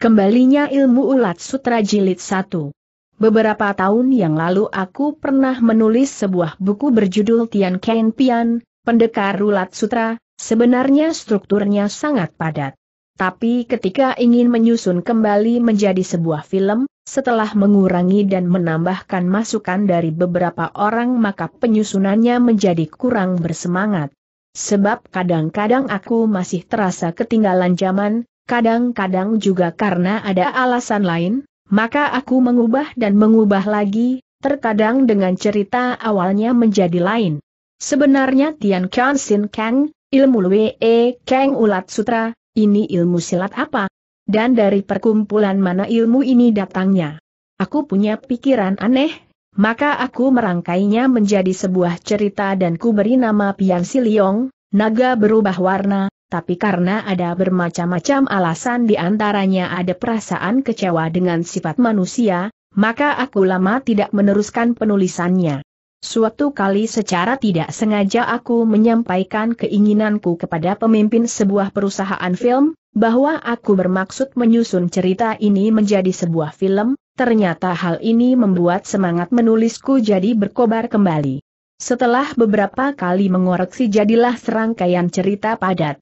Kembalinya ilmu ulat sutra jilid 1. Beberapa tahun yang lalu aku pernah menulis sebuah buku berjudul Tian Ken Pian, Pendekar Ulat Sutra, sebenarnya strukturnya sangat padat. Tapi ketika ingin menyusun kembali menjadi sebuah film, setelah mengurangi dan menambahkan masukan dari beberapa orang maka penyusunannya menjadi kurang bersemangat. Sebab kadang-kadang aku masih terasa ketinggalan zaman, kadang-kadang juga karena ada alasan lain, maka aku mengubah dan mengubah lagi, terkadang dengan cerita awalnya menjadi lain. Sebenarnya Tian Kian Sin Kang, ilmu Lue e Kang Ulat Sutra, ini ilmu silat apa? Dan dari perkumpulan mana ilmu ini datangnya? Aku punya pikiran aneh, maka aku merangkainya menjadi sebuah cerita dan ku beri nama Pian Siliong, naga berubah warna, tapi karena ada bermacam-macam alasan di antaranya ada perasaan kecewa dengan sifat manusia, maka aku lama tidak meneruskan penulisannya. Suatu kali secara tidak sengaja aku menyampaikan keinginanku kepada pemimpin sebuah perusahaan film, bahwa aku bermaksud menyusun cerita ini menjadi sebuah film, ternyata hal ini membuat semangat menulisku jadi berkobar kembali. Setelah beberapa kali mengoreksi jadilah serangkaian cerita padat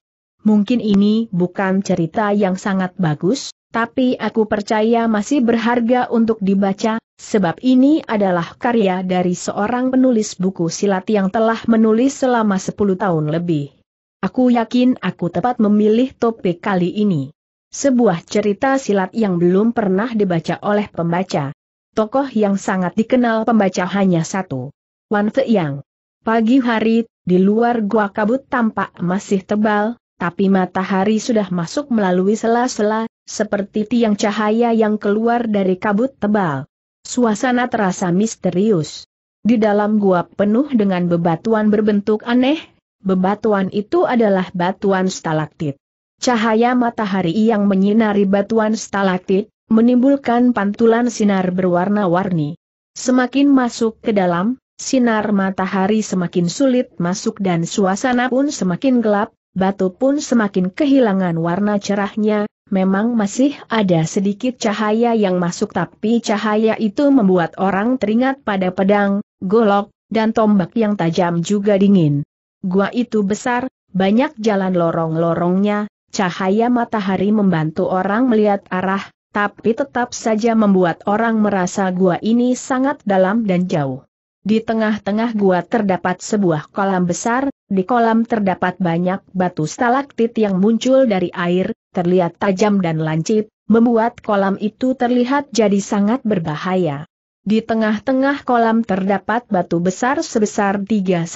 mungkin ini bukan cerita yang sangat bagus, tapi aku percaya masih berharga untuk dibaca, sebab ini adalah karya dari seorang penulis buku silat yang telah menulis selama 10 tahun lebih. Aku yakin aku tepat memilih topik kali ini. Sebuah cerita silat yang belum pernah dibaca oleh pembaca. Tokoh yang sangat dikenal pembaca hanya satu. Wan Yang. Pagi hari, di luar gua kabut tampak masih tebal, tapi matahari sudah masuk melalui sela-sela, seperti tiang cahaya yang keluar dari kabut tebal. Suasana terasa misterius. Di dalam gua penuh dengan bebatuan berbentuk aneh, bebatuan itu adalah batuan stalaktit. Cahaya matahari yang menyinari batuan stalaktit, menimbulkan pantulan sinar berwarna-warni. Semakin masuk ke dalam, sinar matahari semakin sulit masuk dan suasana pun semakin gelap, batu pun semakin kehilangan warna cerahnya, memang masih ada sedikit cahaya yang masuk tapi cahaya itu membuat orang teringat pada pedang, golok, dan tombak yang tajam juga dingin. Gua itu besar, banyak jalan lorong-lorongnya, cahaya matahari membantu orang melihat arah, tapi tetap saja membuat orang merasa gua ini sangat dalam dan jauh. Di tengah-tengah gua terdapat sebuah kolam besar, di kolam terdapat banyak batu stalaktit yang muncul dari air, terlihat tajam dan lancip, membuat kolam itu terlihat jadi sangat berbahaya. Di tengah-tengah kolam terdapat batu besar sebesar 3-4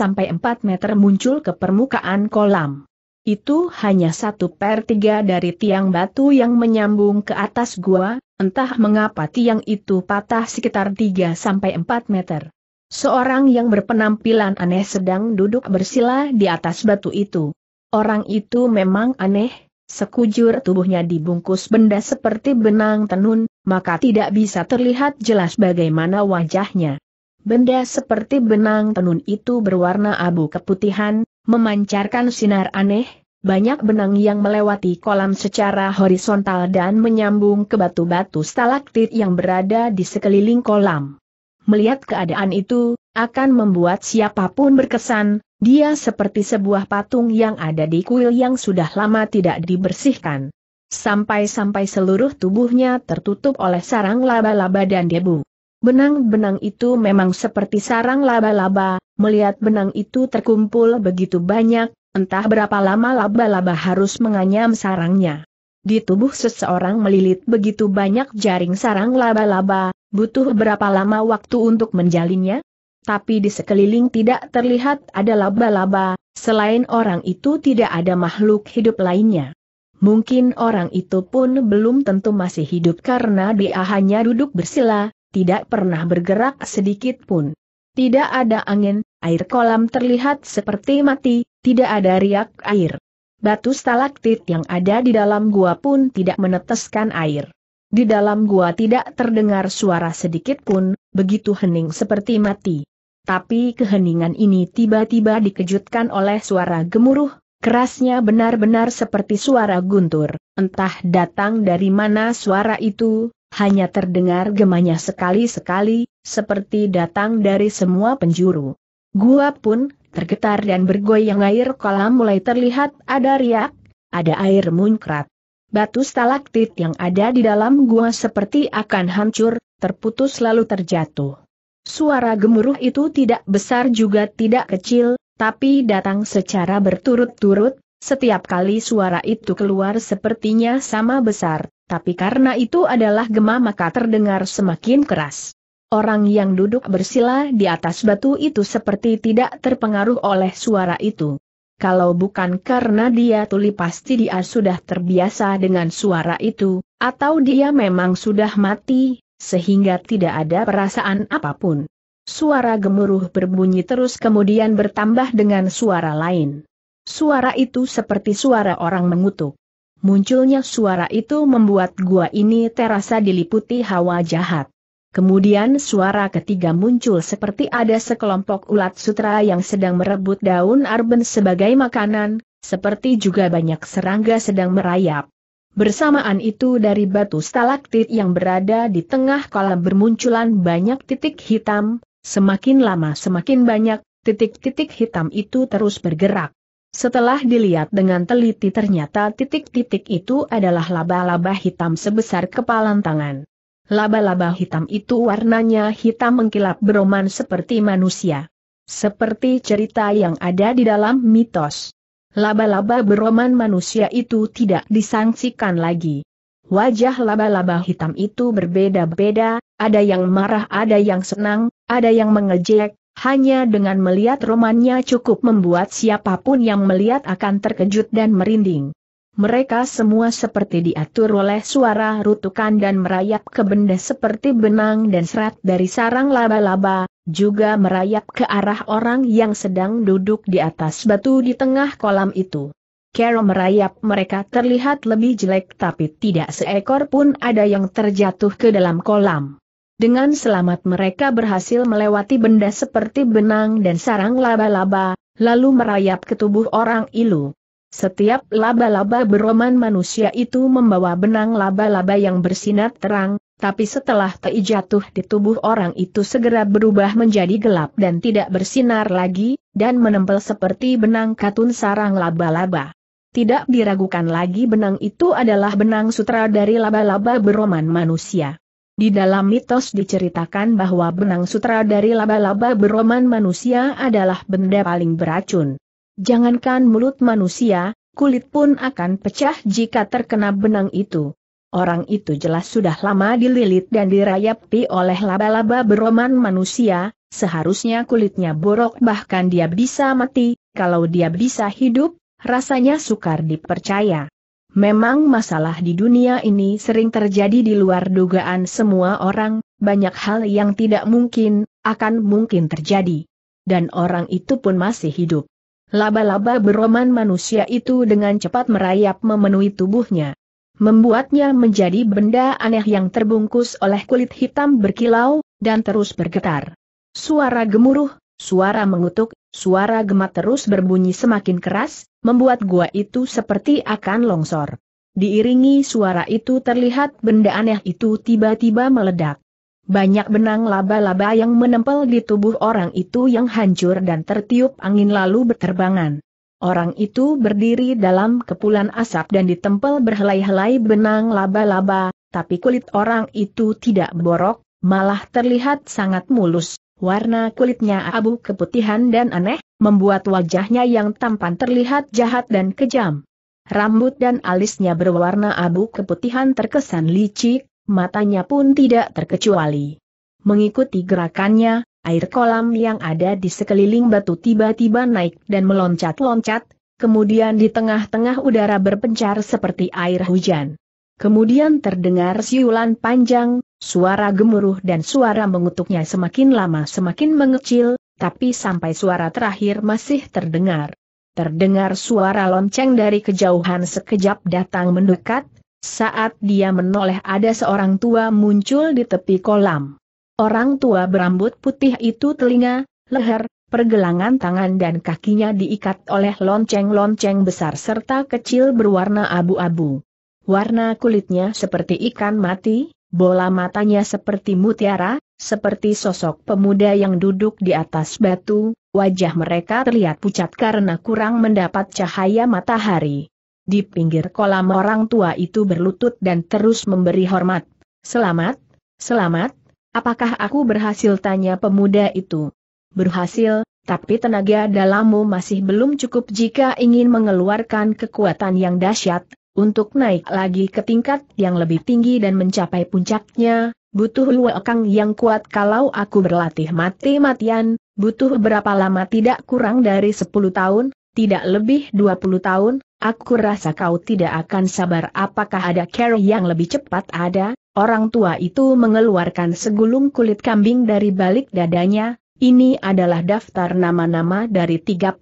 meter muncul ke permukaan kolam. Itu hanya satu per tiga dari tiang batu yang menyambung ke atas gua, entah mengapa tiang itu patah sekitar 3-4 meter. Seorang yang berpenampilan aneh sedang duduk bersila di atas batu itu. Orang itu memang aneh, sekujur tubuhnya dibungkus benda seperti benang tenun, maka tidak bisa terlihat jelas bagaimana wajahnya. Benda seperti benang tenun itu berwarna abu keputihan, memancarkan sinar aneh, banyak benang yang melewati kolam secara horizontal dan menyambung ke batu-batu stalaktit yang berada di sekeliling kolam. Melihat keadaan itu, akan membuat siapapun berkesan, dia seperti sebuah patung yang ada di kuil yang sudah lama tidak dibersihkan. Sampai-sampai seluruh tubuhnya tertutup oleh sarang laba-laba dan debu. Benang-benang itu memang seperti sarang laba-laba, melihat benang itu terkumpul begitu banyak, entah berapa lama laba-laba harus menganyam sarangnya. Di tubuh seseorang melilit begitu banyak jaring sarang laba-laba, Butuh berapa lama waktu untuk menjalinnya? Tapi di sekeliling tidak terlihat ada laba-laba, selain orang itu tidak ada makhluk hidup lainnya. Mungkin orang itu pun belum tentu masih hidup karena dia hanya duduk bersila, tidak pernah bergerak sedikit pun. Tidak ada angin, air kolam terlihat seperti mati, tidak ada riak air. Batu stalaktit yang ada di dalam gua pun tidak meneteskan air. Di dalam gua tidak terdengar suara sedikit pun, begitu hening seperti mati. Tapi keheningan ini tiba-tiba dikejutkan oleh suara gemuruh, kerasnya benar-benar seperti suara guntur. Entah datang dari mana suara itu, hanya terdengar gemanya sekali-sekali, seperti datang dari semua penjuru. Gua pun tergetar dan bergoyang air kolam mulai terlihat ada riak, ada air muncrat batu stalaktit yang ada di dalam gua seperti akan hancur, terputus lalu terjatuh. Suara gemuruh itu tidak besar juga tidak kecil, tapi datang secara berturut-turut, setiap kali suara itu keluar sepertinya sama besar, tapi karena itu adalah gema maka terdengar semakin keras. Orang yang duduk bersila di atas batu itu seperti tidak terpengaruh oleh suara itu kalau bukan karena dia tuli pasti dia sudah terbiasa dengan suara itu, atau dia memang sudah mati, sehingga tidak ada perasaan apapun. Suara gemuruh berbunyi terus kemudian bertambah dengan suara lain. Suara itu seperti suara orang mengutuk. Munculnya suara itu membuat gua ini terasa diliputi hawa jahat. Kemudian suara ketiga muncul seperti ada sekelompok ulat sutra yang sedang merebut daun arben sebagai makanan, seperti juga banyak serangga sedang merayap. Bersamaan itu dari batu stalaktit yang berada di tengah kolam bermunculan banyak titik hitam, semakin lama semakin banyak, titik-titik hitam itu terus bergerak. Setelah dilihat dengan teliti ternyata titik-titik itu adalah laba-laba hitam sebesar kepalan tangan. Laba-laba hitam itu warnanya hitam mengkilap beroman seperti manusia. Seperti cerita yang ada di dalam mitos. Laba-laba beroman manusia itu tidak disangsikan lagi. Wajah laba-laba hitam itu berbeda-beda, ada yang marah ada yang senang, ada yang mengejek, hanya dengan melihat romannya cukup membuat siapapun yang melihat akan terkejut dan merinding. Mereka semua seperti diatur oleh suara rutukan dan merayap ke benda seperti benang dan serat dari sarang laba-laba, juga merayap ke arah orang yang sedang duduk di atas batu di tengah kolam itu. Kero merayap mereka terlihat lebih jelek tapi tidak seekor pun ada yang terjatuh ke dalam kolam. Dengan selamat mereka berhasil melewati benda seperti benang dan sarang laba-laba, lalu merayap ke tubuh orang ilu. Setiap laba-laba beroman manusia itu membawa benang laba-laba yang bersinar terang, tapi setelah tei jatuh di tubuh orang itu segera berubah menjadi gelap dan tidak bersinar lagi, dan menempel seperti benang katun sarang laba-laba. Tidak diragukan lagi benang itu adalah benang sutra dari laba-laba beroman manusia. Di dalam mitos diceritakan bahwa benang sutra dari laba-laba beroman manusia adalah benda paling beracun. Jangankan mulut manusia, kulit pun akan pecah jika terkena benang itu. Orang itu jelas sudah lama dililit dan dirayapi oleh laba-laba beroman manusia, seharusnya kulitnya borok bahkan dia bisa mati, kalau dia bisa hidup, rasanya sukar dipercaya. Memang masalah di dunia ini sering terjadi di luar dugaan semua orang, banyak hal yang tidak mungkin, akan mungkin terjadi. Dan orang itu pun masih hidup. Laba-laba beroman manusia itu dengan cepat merayap memenuhi tubuhnya. Membuatnya menjadi benda aneh yang terbungkus oleh kulit hitam berkilau, dan terus bergetar. Suara gemuruh, suara mengutuk, suara gemat terus berbunyi semakin keras, membuat gua itu seperti akan longsor. Diiringi suara itu terlihat benda aneh itu tiba-tiba meledak. Banyak benang laba-laba yang menempel di tubuh orang itu yang hancur dan tertiup angin lalu berterbangan. Orang itu berdiri dalam kepulan asap dan ditempel berhelai-helai benang laba-laba, tapi kulit orang itu tidak borok, malah terlihat sangat mulus. Warna kulitnya abu keputihan dan aneh, membuat wajahnya yang tampan terlihat jahat dan kejam. Rambut dan alisnya berwarna abu keputihan terkesan licik, matanya pun tidak terkecuali. Mengikuti gerakannya, air kolam yang ada di sekeliling batu tiba-tiba naik dan meloncat-loncat, kemudian di tengah-tengah udara berpencar seperti air hujan. Kemudian terdengar siulan panjang, suara gemuruh dan suara mengutuknya semakin lama semakin mengecil, tapi sampai suara terakhir masih terdengar. Terdengar suara lonceng dari kejauhan sekejap datang mendekat, saat dia menoleh ada seorang tua muncul di tepi kolam. Orang tua berambut putih itu telinga, leher, pergelangan tangan dan kakinya diikat oleh lonceng-lonceng besar serta kecil berwarna abu-abu. Warna kulitnya seperti ikan mati, bola matanya seperti mutiara, seperti sosok pemuda yang duduk di atas batu, wajah mereka terlihat pucat karena kurang mendapat cahaya matahari. Di pinggir kolam orang tua itu berlutut dan terus memberi hormat. Selamat, selamat, apakah aku berhasil tanya pemuda itu? Berhasil, tapi tenaga dalammu masih belum cukup jika ingin mengeluarkan kekuatan yang dahsyat, untuk naik lagi ke tingkat yang lebih tinggi dan mencapai puncaknya, butuh luakang yang kuat kalau aku berlatih mati-matian, butuh berapa lama tidak kurang dari 10 tahun, tidak lebih 20 tahun, Aku rasa kau tidak akan sabar apakah ada carry yang lebih cepat ada, orang tua itu mengeluarkan segulung kulit kambing dari balik dadanya, ini adalah daftar nama-nama dari 36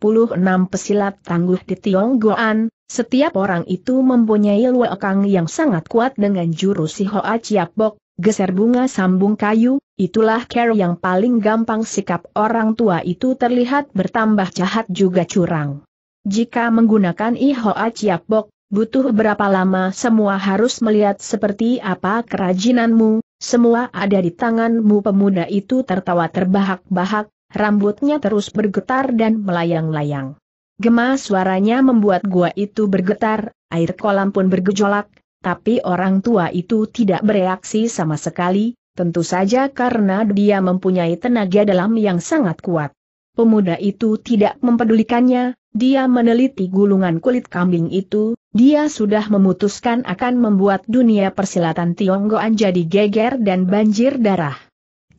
pesilat tangguh di Tionggoan, setiap orang itu mempunyai luekang yang sangat kuat dengan jurus si Hoa Chiapok, geser bunga sambung kayu, itulah care yang paling gampang sikap orang tua itu terlihat bertambah jahat juga curang. Jika menggunakan Ihoa Chiapbok, butuh berapa lama semua harus melihat seperti apa kerajinanmu, semua ada di tanganmu pemuda itu tertawa terbahak-bahak, rambutnya terus bergetar dan melayang-layang. Gema suaranya membuat gua itu bergetar, air kolam pun bergejolak, tapi orang tua itu tidak bereaksi sama sekali, tentu saja karena dia mempunyai tenaga dalam yang sangat kuat. Pemuda itu tidak mempedulikannya, dia meneliti gulungan kulit kambing itu, dia sudah memutuskan akan membuat dunia persilatan Tionggoan jadi geger dan banjir darah.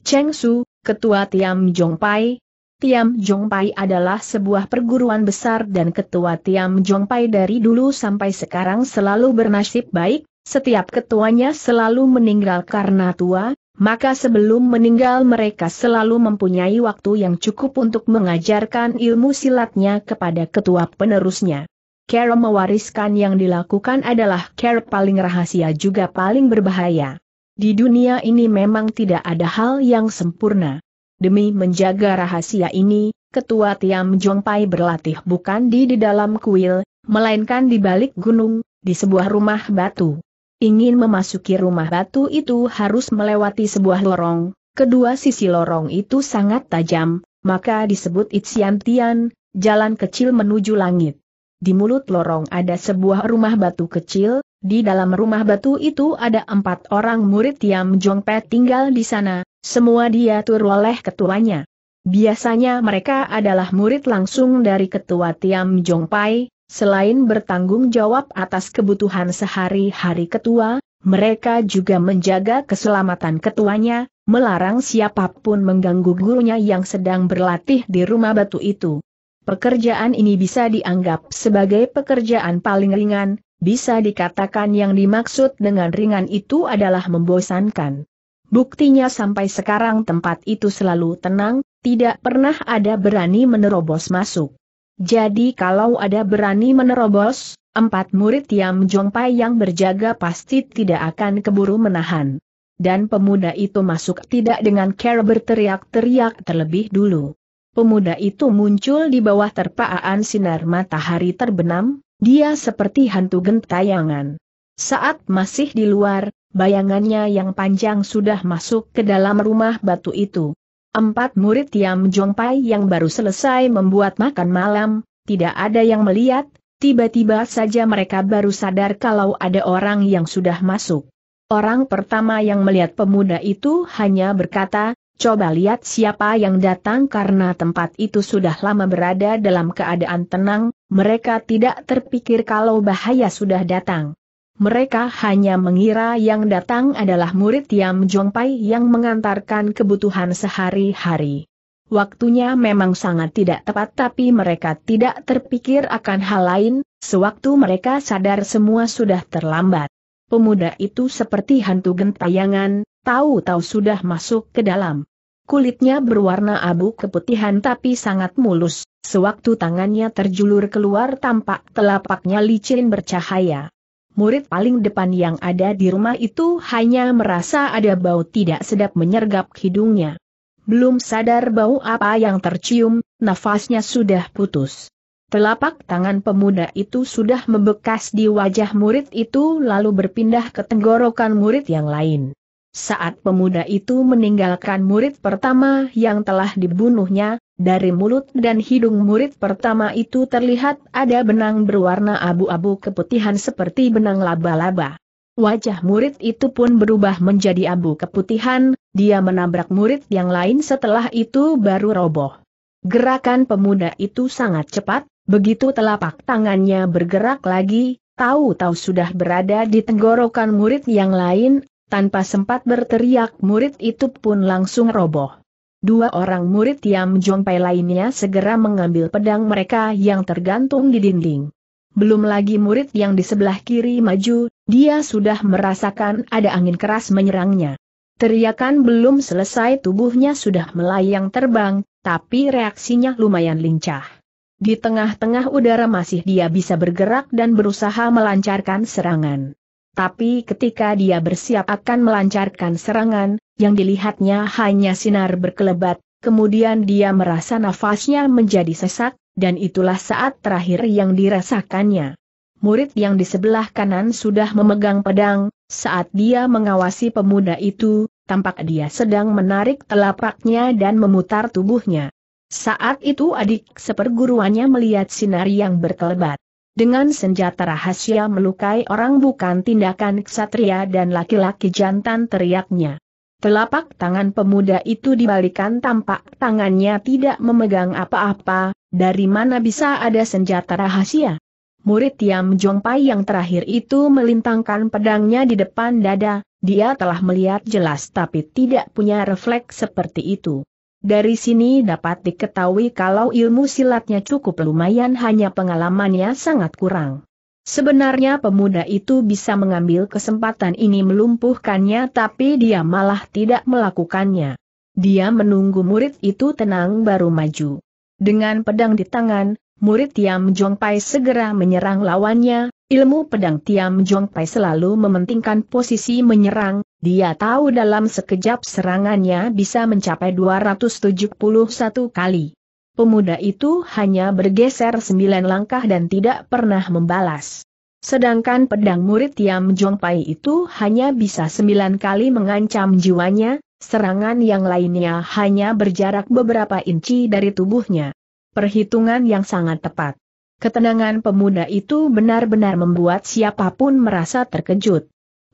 Cheng Su, Ketua Tiam Jong Pai Tiam Jong Pai adalah sebuah perguruan besar dan ketua Tiam Jong Pai dari dulu sampai sekarang selalu bernasib baik, setiap ketuanya selalu meninggal karena tua, maka sebelum meninggal mereka selalu mempunyai waktu yang cukup untuk mengajarkan ilmu silatnya kepada ketua penerusnya. Kera mewariskan yang dilakukan adalah kera paling rahasia juga paling berbahaya. Di dunia ini memang tidak ada hal yang sempurna. Demi menjaga rahasia ini, ketua Tiam Pai berlatih bukan di di dalam kuil, melainkan di balik gunung, di sebuah rumah batu ingin memasuki rumah batu itu harus melewati sebuah lorong, kedua sisi lorong itu sangat tajam, maka disebut Itsiantian, jalan kecil menuju langit. Di mulut lorong ada sebuah rumah batu kecil, di dalam rumah batu itu ada empat orang murid Tiam Jongpe tinggal di sana, semua diatur oleh ketuanya. Biasanya mereka adalah murid langsung dari ketua Tiam Jongpai, Selain bertanggung jawab atas kebutuhan sehari-hari ketua, mereka juga menjaga keselamatan ketuanya, melarang siapapun mengganggu gurunya yang sedang berlatih di rumah batu itu. Pekerjaan ini bisa dianggap sebagai pekerjaan paling ringan, bisa dikatakan yang dimaksud dengan ringan itu adalah membosankan. Buktinya sampai sekarang tempat itu selalu tenang, tidak pernah ada berani menerobos masuk. Jadi kalau ada berani menerobos, empat murid Tiam Jongpai yang berjaga pasti tidak akan keburu menahan. Dan pemuda itu masuk tidak dengan care berteriak-teriak terlebih dulu. Pemuda itu muncul di bawah terpaan sinar matahari terbenam, dia seperti hantu gentayangan. Saat masih di luar, bayangannya yang panjang sudah masuk ke dalam rumah batu itu. Empat murid Tiam Pai yang baru selesai membuat makan malam, tidak ada yang melihat, tiba-tiba saja mereka baru sadar kalau ada orang yang sudah masuk. Orang pertama yang melihat pemuda itu hanya berkata, coba lihat siapa yang datang karena tempat itu sudah lama berada dalam keadaan tenang, mereka tidak terpikir kalau bahaya sudah datang mereka hanya mengira yang datang adalah murid Yam Jongpai yang mengantarkan kebutuhan sehari-hari. Waktunya memang sangat tidak tepat tapi mereka tidak terpikir akan hal lain, sewaktu mereka sadar semua sudah terlambat. Pemuda itu seperti hantu gentayangan, tahu-tahu sudah masuk ke dalam. Kulitnya berwarna abu keputihan tapi sangat mulus, sewaktu tangannya terjulur keluar tampak telapaknya licin bercahaya murid paling depan yang ada di rumah itu hanya merasa ada bau tidak sedap menyergap hidungnya. Belum sadar bau apa yang tercium, nafasnya sudah putus. Telapak tangan pemuda itu sudah membekas di wajah murid itu lalu berpindah ke tenggorokan murid yang lain. Saat pemuda itu meninggalkan murid pertama yang telah dibunuhnya, dari mulut dan hidung murid pertama itu terlihat ada benang berwarna abu-abu keputihan seperti benang laba-laba. Wajah murid itu pun berubah menjadi abu keputihan, dia menabrak murid yang lain setelah itu baru roboh. Gerakan pemuda itu sangat cepat, begitu telapak tangannya bergerak lagi, tahu-tahu sudah berada di tenggorokan murid yang lain, tanpa sempat berteriak murid itu pun langsung roboh. Dua orang murid yang jompai lainnya segera mengambil pedang mereka yang tergantung di dinding. Belum lagi murid yang di sebelah kiri maju, dia sudah merasakan ada angin keras menyerangnya. Teriakan belum selesai tubuhnya sudah melayang terbang, tapi reaksinya lumayan lincah. Di tengah-tengah udara masih dia bisa bergerak dan berusaha melancarkan serangan. Tapi ketika dia bersiap akan melancarkan serangan, yang dilihatnya hanya sinar berkelebat, kemudian dia merasa nafasnya menjadi sesak, dan itulah saat terakhir yang dirasakannya. Murid yang di sebelah kanan sudah memegang pedang, saat dia mengawasi pemuda itu, tampak dia sedang menarik telapaknya dan memutar tubuhnya. Saat itu adik seperguruannya melihat sinar yang berkelebat. Dengan senjata rahasia melukai orang bukan tindakan ksatria dan laki-laki jantan teriaknya. Telapak tangan pemuda itu dibalikan tampak tangannya tidak memegang apa-apa, dari mana bisa ada senjata rahasia? Murid Tiam Jongpai yang terakhir itu melintangkan pedangnya di depan dada, dia telah melihat jelas tapi tidak punya refleks seperti itu. Dari sini dapat diketahui kalau ilmu silatnya cukup lumayan hanya pengalamannya sangat kurang. Sebenarnya pemuda itu bisa mengambil kesempatan ini melumpuhkannya tapi dia malah tidak melakukannya. Dia menunggu murid itu tenang baru maju. Dengan pedang di tangan, murid Tiam Jong Pai segera menyerang lawannya, ilmu pedang Tiam Jong Pai selalu mementingkan posisi menyerang, dia tahu dalam sekejap serangannya bisa mencapai 271 kali. Pemuda itu hanya bergeser sembilan langkah dan tidak pernah membalas. Sedangkan pedang murid Tiam Pai itu hanya bisa sembilan kali mengancam jiwanya, serangan yang lainnya hanya berjarak beberapa inci dari tubuhnya. Perhitungan yang sangat tepat. Ketenangan pemuda itu benar-benar membuat siapapun merasa terkejut.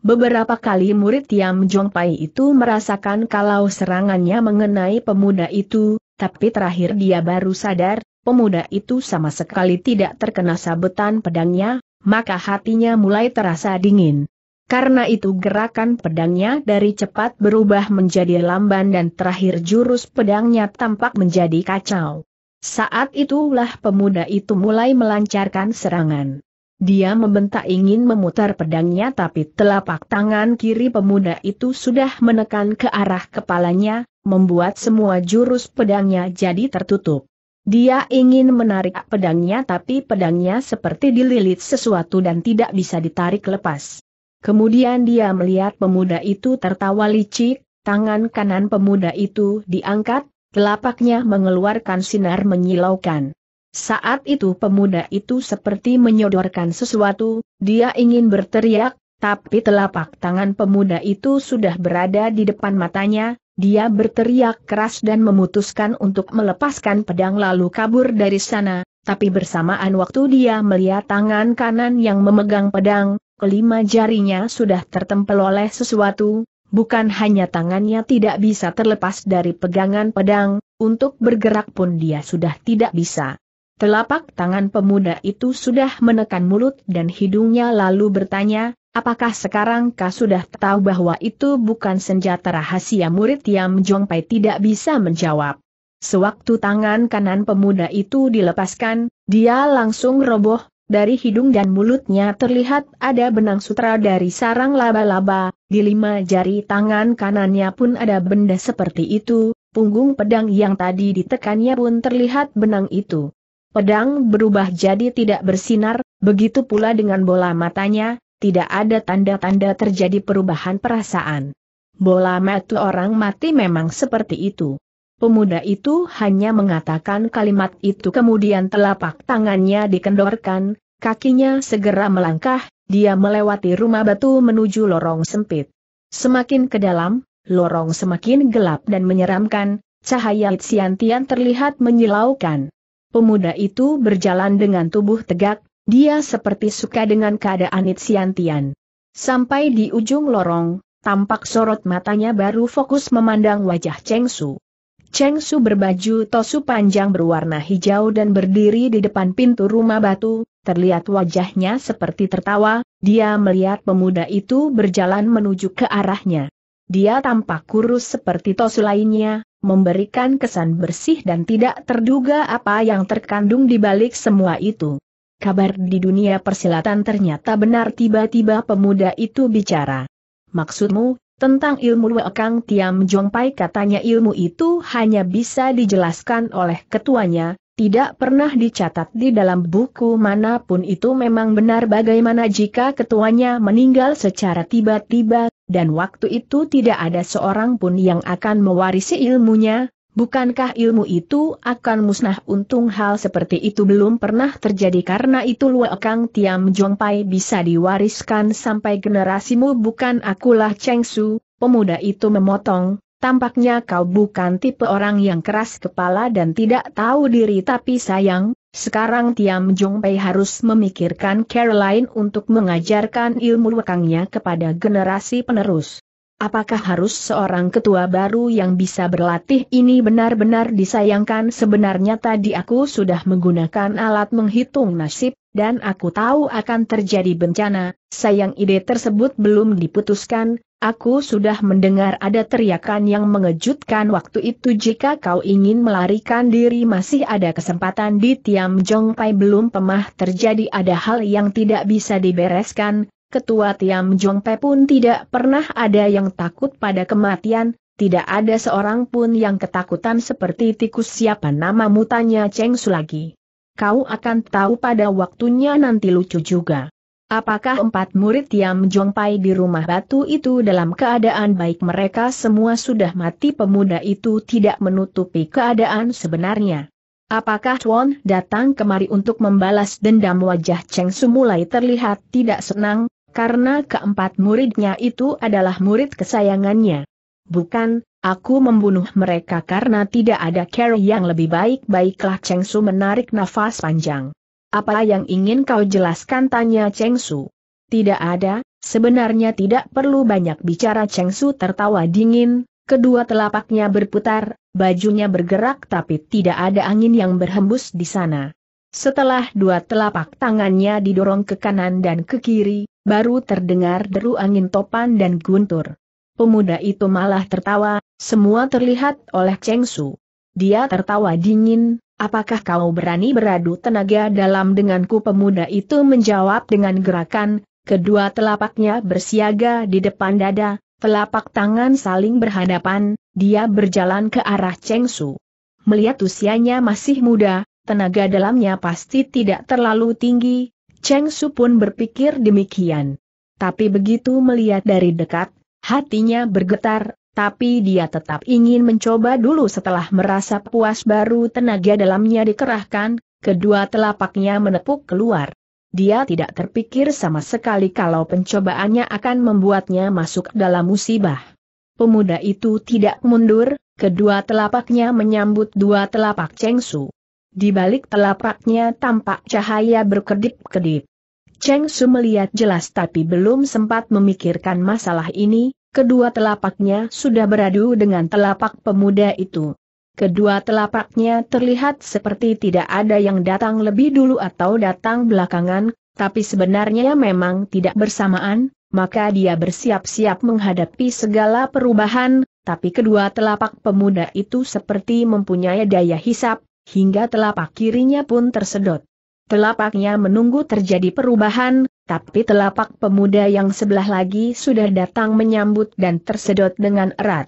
Beberapa kali murid Tiam Pai itu merasakan kalau serangannya mengenai pemuda itu, tapi terakhir dia baru sadar, pemuda itu sama sekali tidak terkena sabetan pedangnya, maka hatinya mulai terasa dingin. Karena itu gerakan pedangnya dari cepat berubah menjadi lamban dan terakhir jurus pedangnya tampak menjadi kacau. Saat itulah pemuda itu mulai melancarkan serangan. Dia membentak ingin memutar pedangnya tapi telapak tangan kiri pemuda itu sudah menekan ke arah kepalanya, membuat semua jurus pedangnya jadi tertutup. Dia ingin menarik pedangnya tapi pedangnya seperti dililit sesuatu dan tidak bisa ditarik lepas. Kemudian dia melihat pemuda itu tertawa licik, tangan kanan pemuda itu diangkat, telapaknya mengeluarkan sinar menyilaukan. Saat itu pemuda itu seperti menyodorkan sesuatu, dia ingin berteriak, tapi telapak tangan pemuda itu sudah berada di depan matanya, dia berteriak keras dan memutuskan untuk melepaskan pedang lalu kabur dari sana, tapi bersamaan waktu dia melihat tangan kanan yang memegang pedang, kelima jarinya sudah tertempel oleh sesuatu, bukan hanya tangannya tidak bisa terlepas dari pegangan pedang, untuk bergerak pun dia sudah tidak bisa. Telapak tangan pemuda itu sudah menekan mulut dan hidungnya lalu bertanya, apakah sekarang kau sudah tahu bahwa itu bukan senjata rahasia murid yang Jongpai tidak bisa menjawab. Sewaktu tangan kanan pemuda itu dilepaskan, dia langsung roboh, dari hidung dan mulutnya terlihat ada benang sutra dari sarang laba-laba, di lima jari tangan kanannya pun ada benda seperti itu, punggung pedang yang tadi ditekannya pun terlihat benang itu pedang berubah jadi tidak bersinar, begitu pula dengan bola matanya, tidak ada tanda-tanda terjadi perubahan perasaan. Bola mata orang mati memang seperti itu. Pemuda itu hanya mengatakan kalimat itu kemudian telapak tangannya dikendorkan, kakinya segera melangkah, dia melewati rumah batu menuju lorong sempit. Semakin ke dalam, lorong semakin gelap dan menyeramkan, cahaya siantian terlihat menyilaukan. Pemuda itu berjalan dengan tubuh tegak, dia seperti suka dengan keadaan Itsiantian. Sampai di ujung lorong, tampak sorot matanya baru fokus memandang wajah Cheng Su. Cheng Su berbaju tosu panjang berwarna hijau dan berdiri di depan pintu rumah batu, terlihat wajahnya seperti tertawa, dia melihat pemuda itu berjalan menuju ke arahnya. Dia tampak kurus seperti tosu lainnya, memberikan kesan bersih dan tidak terduga apa yang terkandung di balik semua itu. Kabar di dunia persilatan ternyata benar tiba-tiba pemuda itu bicara. Maksudmu, tentang ilmu Wekang Tiam Jongpai katanya ilmu itu hanya bisa dijelaskan oleh ketuanya, tidak pernah dicatat di dalam buku manapun itu memang benar bagaimana jika ketuanya meninggal secara tiba-tiba dan waktu itu tidak ada seorang pun yang akan mewarisi ilmunya, bukankah ilmu itu akan musnah untung hal seperti itu belum pernah terjadi karena itu Lue Kang Tiam pai bisa diwariskan sampai generasimu bukan akulah Cheng Su, pemuda itu memotong, tampaknya kau bukan tipe orang yang keras kepala dan tidak tahu diri tapi sayang, sekarang Tiam Jong Pei harus memikirkan Caroline untuk mengajarkan ilmu wekangnya kepada generasi penerus. Apakah harus seorang ketua baru yang bisa berlatih ini benar-benar disayangkan sebenarnya tadi aku sudah menggunakan alat menghitung nasib, dan aku tahu akan terjadi bencana, sayang ide tersebut belum diputuskan, Aku sudah mendengar ada teriakan yang mengejutkan waktu itu jika kau ingin melarikan diri masih ada kesempatan di Tiam Jong Pai belum pemah terjadi ada hal yang tidak bisa dibereskan, ketua Tiam Jong Pai pun tidak pernah ada yang takut pada kematian, tidak ada seorang pun yang ketakutan seperti tikus siapa nama mutanya Cheng Su lagi. Kau akan tahu pada waktunya nanti lucu juga. Apakah empat murid Tiam Pai di rumah batu itu dalam keadaan baik mereka semua sudah mati pemuda itu tidak menutupi keadaan sebenarnya. Apakah Chuan datang kemari untuk membalas dendam wajah Cheng Su mulai terlihat tidak senang, karena keempat muridnya itu adalah murid kesayangannya. Bukan, aku membunuh mereka karena tidak ada care yang lebih baik baiklah Cheng Su menarik nafas panjang. Apa yang ingin kau jelaskan tanya Cheng Su? Tidak ada, sebenarnya tidak perlu banyak bicara Cheng Su tertawa dingin, kedua telapaknya berputar, bajunya bergerak tapi tidak ada angin yang berhembus di sana. Setelah dua telapak tangannya didorong ke kanan dan ke kiri, baru terdengar deru angin topan dan guntur. Pemuda itu malah tertawa, semua terlihat oleh Cheng Su. Dia tertawa dingin, Apakah kau berani beradu tenaga dalam denganku pemuda itu menjawab dengan gerakan, kedua telapaknya bersiaga di depan dada, telapak tangan saling berhadapan, dia berjalan ke arah Chengsu. Melihat usianya masih muda, tenaga dalamnya pasti tidak terlalu tinggi, Chengsu pun berpikir demikian. Tapi begitu melihat dari dekat, hatinya bergetar, tapi dia tetap ingin mencoba dulu setelah merasa puas baru tenaga dalamnya dikerahkan, kedua telapaknya menepuk keluar. Dia tidak terpikir sama sekali kalau pencobaannya akan membuatnya masuk dalam musibah. Pemuda itu tidak mundur, kedua telapaknya menyambut dua telapak Chengsu. Di balik telapaknya tampak cahaya berkedip-kedip. Cheng Su melihat jelas tapi belum sempat memikirkan masalah ini, Kedua telapaknya sudah beradu dengan telapak pemuda itu. Kedua telapaknya terlihat seperti tidak ada yang datang lebih dulu atau datang belakangan, tapi sebenarnya memang tidak bersamaan, maka dia bersiap-siap menghadapi segala perubahan, tapi kedua telapak pemuda itu seperti mempunyai daya hisap, hingga telapak kirinya pun tersedot. Telapaknya menunggu terjadi perubahan, tapi telapak pemuda yang sebelah lagi sudah datang menyambut dan tersedot dengan erat.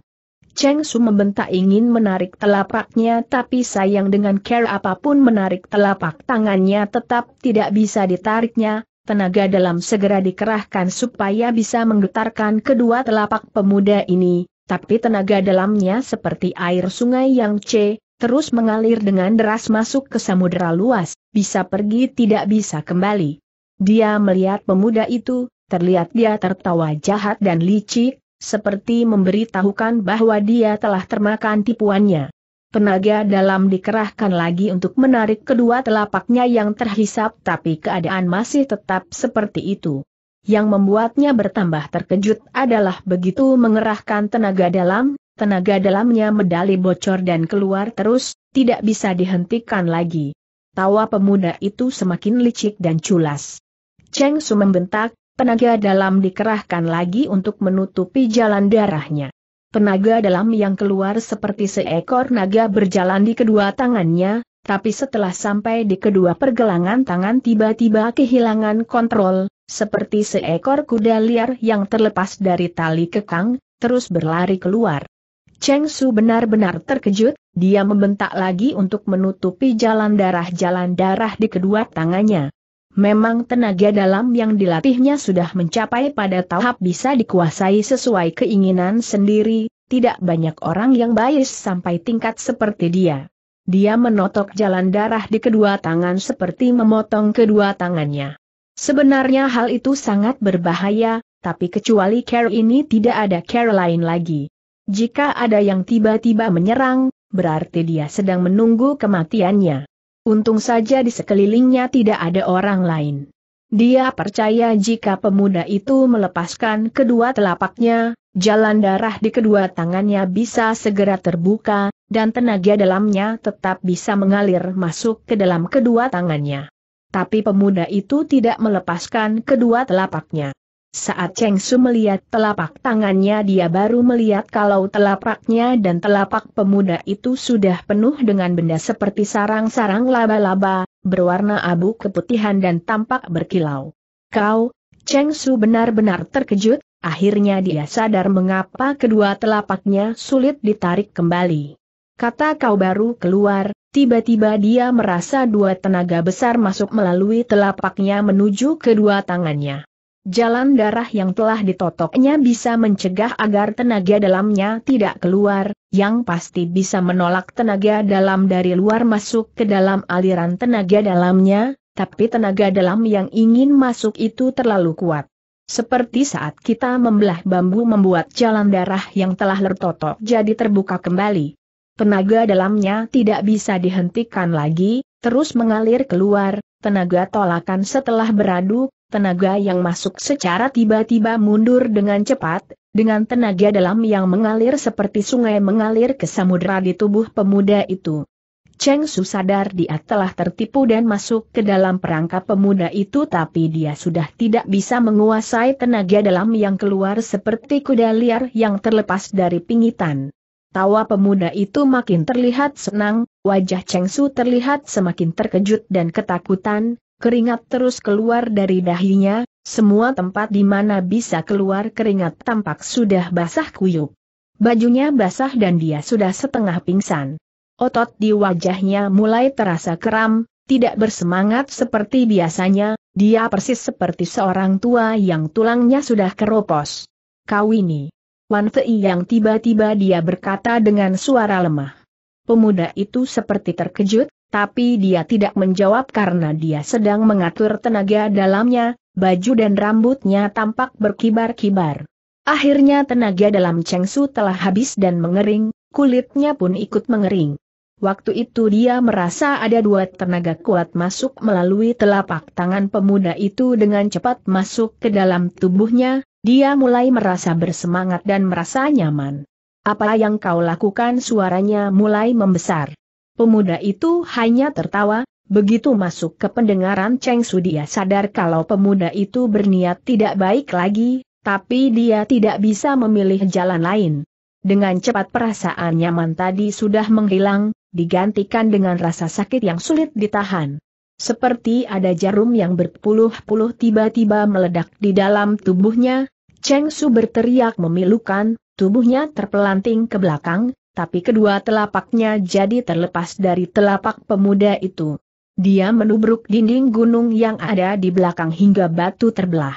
Cheng Su membentak ingin menarik telapaknya tapi sayang dengan care apapun menarik telapak tangannya tetap tidak bisa ditariknya, tenaga dalam segera dikerahkan supaya bisa menggetarkan kedua telapak pemuda ini, tapi tenaga dalamnya seperti air sungai yang C, terus mengalir dengan deras masuk ke samudera luas, bisa pergi tidak bisa kembali. Dia melihat pemuda itu, terlihat dia tertawa jahat dan licik, seperti memberitahukan bahwa dia telah termakan tipuannya. Tenaga dalam dikerahkan lagi untuk menarik kedua telapaknya yang terhisap tapi keadaan masih tetap seperti itu. Yang membuatnya bertambah terkejut adalah begitu mengerahkan tenaga dalam, tenaga dalamnya medali bocor dan keluar terus, tidak bisa dihentikan lagi. Tawa pemuda itu semakin licik dan culas. Cheng Su membentak, tenaga dalam dikerahkan lagi untuk menutupi jalan darahnya. Tenaga dalam yang keluar seperti seekor naga berjalan di kedua tangannya, tapi setelah sampai di kedua pergelangan tangan tiba-tiba kehilangan kontrol, seperti seekor kuda liar yang terlepas dari tali kekang, terus berlari keluar. Cheng Su benar-benar terkejut, dia membentak lagi untuk menutupi jalan darah-jalan darah di kedua tangannya. Memang tenaga dalam yang dilatihnya sudah mencapai pada tahap bisa dikuasai sesuai keinginan sendiri, tidak banyak orang yang bias sampai tingkat seperti dia. Dia menotok jalan darah di kedua tangan seperti memotong kedua tangannya. Sebenarnya hal itu sangat berbahaya, tapi kecuali care ini tidak ada care lain lagi. Jika ada yang tiba-tiba menyerang, berarti dia sedang menunggu kematiannya. Untung saja di sekelilingnya tidak ada orang lain. Dia percaya jika pemuda itu melepaskan kedua telapaknya, jalan darah di kedua tangannya bisa segera terbuka, dan tenaga dalamnya tetap bisa mengalir masuk ke dalam kedua tangannya. Tapi pemuda itu tidak melepaskan kedua telapaknya. Saat Cheng Su melihat telapak tangannya dia baru melihat kalau telapaknya dan telapak pemuda itu sudah penuh dengan benda seperti sarang-sarang laba-laba, berwarna abu keputihan dan tampak berkilau. Kau, Cheng Su benar-benar terkejut, akhirnya dia sadar mengapa kedua telapaknya sulit ditarik kembali. Kata kau baru keluar, tiba-tiba dia merasa dua tenaga besar masuk melalui telapaknya menuju kedua tangannya. Jalan darah yang telah ditotoknya bisa mencegah agar tenaga dalamnya tidak keluar, yang pasti bisa menolak tenaga dalam dari luar masuk ke dalam aliran tenaga dalamnya, tapi tenaga dalam yang ingin masuk itu terlalu kuat. Seperti saat kita membelah bambu membuat jalan darah yang telah tertotok jadi terbuka kembali. Tenaga dalamnya tidak bisa dihentikan lagi, terus mengalir keluar, tenaga tolakan setelah beradu tenaga yang masuk secara tiba-tiba mundur dengan cepat, dengan tenaga dalam yang mengalir seperti sungai mengalir ke samudera di tubuh pemuda itu. Cheng Su sadar dia telah tertipu dan masuk ke dalam perangkap pemuda itu tapi dia sudah tidak bisa menguasai tenaga dalam yang keluar seperti kuda liar yang terlepas dari pingitan. Tawa pemuda itu makin terlihat senang, wajah Cheng Su terlihat semakin terkejut dan ketakutan, Keringat terus keluar dari dahinya, semua tempat di mana bisa keluar keringat tampak sudah basah kuyup. Bajunya basah dan dia sudah setengah pingsan. Otot di wajahnya mulai terasa kram, tidak bersemangat seperti biasanya, dia persis seperti seorang tua yang tulangnya sudah keropos. Kau ini. Wan Fei yang tiba-tiba dia berkata dengan suara lemah. Pemuda itu seperti terkejut, tapi dia tidak menjawab karena dia sedang mengatur tenaga dalamnya, baju dan rambutnya tampak berkibar-kibar. Akhirnya tenaga dalam Cheng Su telah habis dan mengering, kulitnya pun ikut mengering. Waktu itu dia merasa ada dua tenaga kuat masuk melalui telapak tangan pemuda itu dengan cepat masuk ke dalam tubuhnya, dia mulai merasa bersemangat dan merasa nyaman. Apa yang kau lakukan suaranya mulai membesar. Pemuda itu hanya tertawa, begitu masuk ke pendengaran Cheng Su dia sadar kalau pemuda itu berniat tidak baik lagi, tapi dia tidak bisa memilih jalan lain. Dengan cepat perasaan nyaman tadi sudah menghilang, digantikan dengan rasa sakit yang sulit ditahan. Seperti ada jarum yang berpuluh-puluh tiba-tiba meledak di dalam tubuhnya, Cheng Su berteriak memilukan, tubuhnya terpelanting ke belakang, tapi kedua telapaknya jadi terlepas dari telapak pemuda itu. Dia menubruk dinding gunung yang ada di belakang hingga batu terbelah.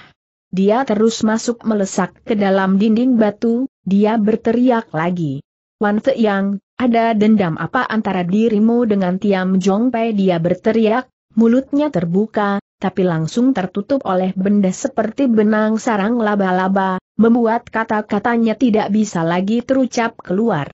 Dia terus masuk melesak ke dalam dinding batu, dia berteriak lagi. Wan Yang, ada dendam apa antara dirimu dengan Tiam Jong Pei? Dia berteriak, mulutnya terbuka, tapi langsung tertutup oleh benda seperti benang sarang laba-laba, membuat kata-katanya tidak bisa lagi terucap keluar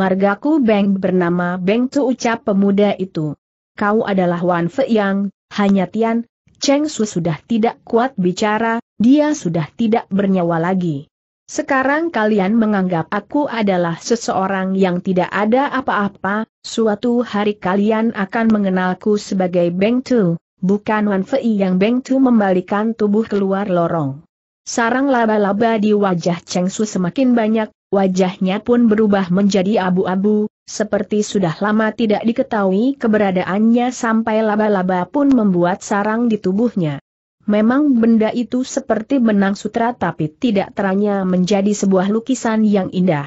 margaku Beng bernama Beng Tu ucap pemuda itu. Kau adalah Wan Fe Yang, hanya Tian, Cheng Su sudah tidak kuat bicara, dia sudah tidak bernyawa lagi. Sekarang kalian menganggap aku adalah seseorang yang tidak ada apa-apa, suatu hari kalian akan mengenalku sebagai Beng Tu, bukan Wan Fe yang Beng Tu membalikan tubuh keluar lorong. Sarang laba-laba di wajah Cheng Su semakin banyak, Wajahnya pun berubah menjadi abu-abu, seperti sudah lama tidak diketahui keberadaannya sampai laba-laba pun membuat sarang di tubuhnya. Memang benda itu seperti benang sutra tapi tidak teranya menjadi sebuah lukisan yang indah.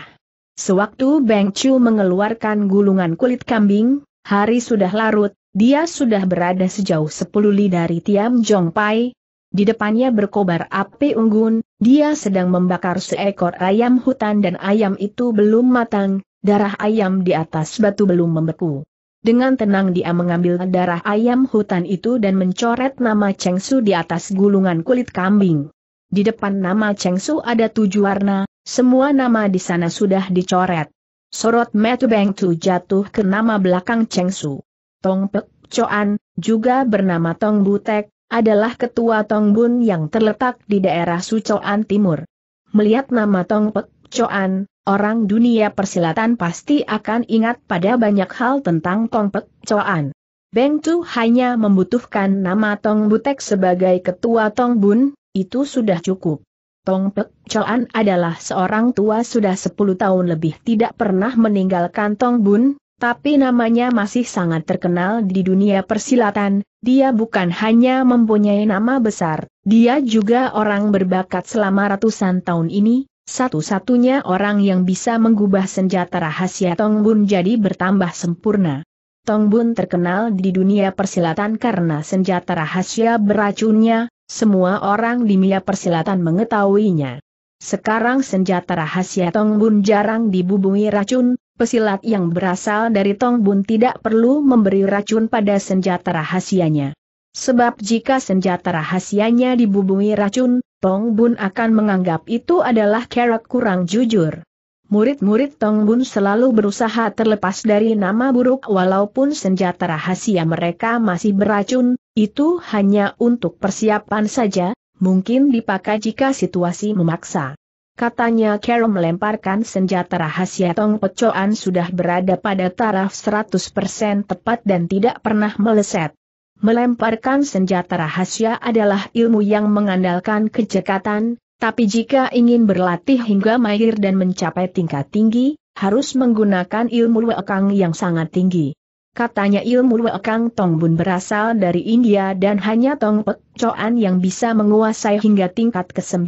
Sewaktu Beng Chu mengeluarkan gulungan kulit kambing, hari sudah larut, dia sudah berada sejauh sepuluh li dari Tiam Jong Pai, di depannya berkobar api unggun, dia sedang membakar seekor ayam hutan dan ayam itu belum matang, darah ayam di atas batu belum membeku. Dengan tenang dia mengambil darah ayam hutan itu dan mencoret nama Cheng Su di atas gulungan kulit kambing. Di depan nama Cheng Su ada tujuh warna, semua nama di sana sudah dicoret. Sorot Metu Beng Tu jatuh ke nama belakang Cheng Su. Tong Pek Choan, juga bernama Tong Butek, adalah ketua Tongbun yang terletak di daerah Sucoan Timur. Melihat nama Tong Pek Coan, orang dunia persilatan pasti akan ingat pada banyak hal tentang Tong Pek Coan. Beng Tu hanya membutuhkan nama Tong Butek sebagai ketua Tong Bun, itu sudah cukup. Tong Pek Coan adalah seorang tua sudah 10 tahun lebih tidak pernah meninggalkan Tong Bun, tapi namanya masih sangat terkenal di dunia persilatan, dia bukan hanya mempunyai nama besar, dia juga orang berbakat selama ratusan tahun ini, satu-satunya orang yang bisa mengubah senjata rahasia Tongbun jadi bertambah sempurna. Tongbun terkenal di dunia persilatan karena senjata rahasia beracunnya, semua orang di dunia persilatan mengetahuinya. Sekarang senjata rahasia Tongbun jarang dibubungi racun, Pesilat yang berasal dari Tongbun tidak perlu memberi racun pada senjata rahasianya. Sebab jika senjata rahasianya dibubungi racun, Tongbun akan menganggap itu adalah kerak kurang jujur. Murid-murid Tongbun selalu berusaha terlepas dari nama buruk walaupun senjata rahasia mereka masih beracun, itu hanya untuk persiapan saja, mungkin dipakai jika situasi memaksa. Katanya Carol melemparkan senjata rahasia tong pecoan sudah berada pada taraf 100% tepat dan tidak pernah meleset. Melemparkan senjata rahasia adalah ilmu yang mengandalkan kecekatan, tapi jika ingin berlatih hingga mahir dan mencapai tingkat tinggi, harus menggunakan ilmu wekang yang sangat tinggi. Katanya ilmu Wekang Bun berasal dari India dan hanya Tong Pecoan yang bisa menguasai hingga tingkat ke-9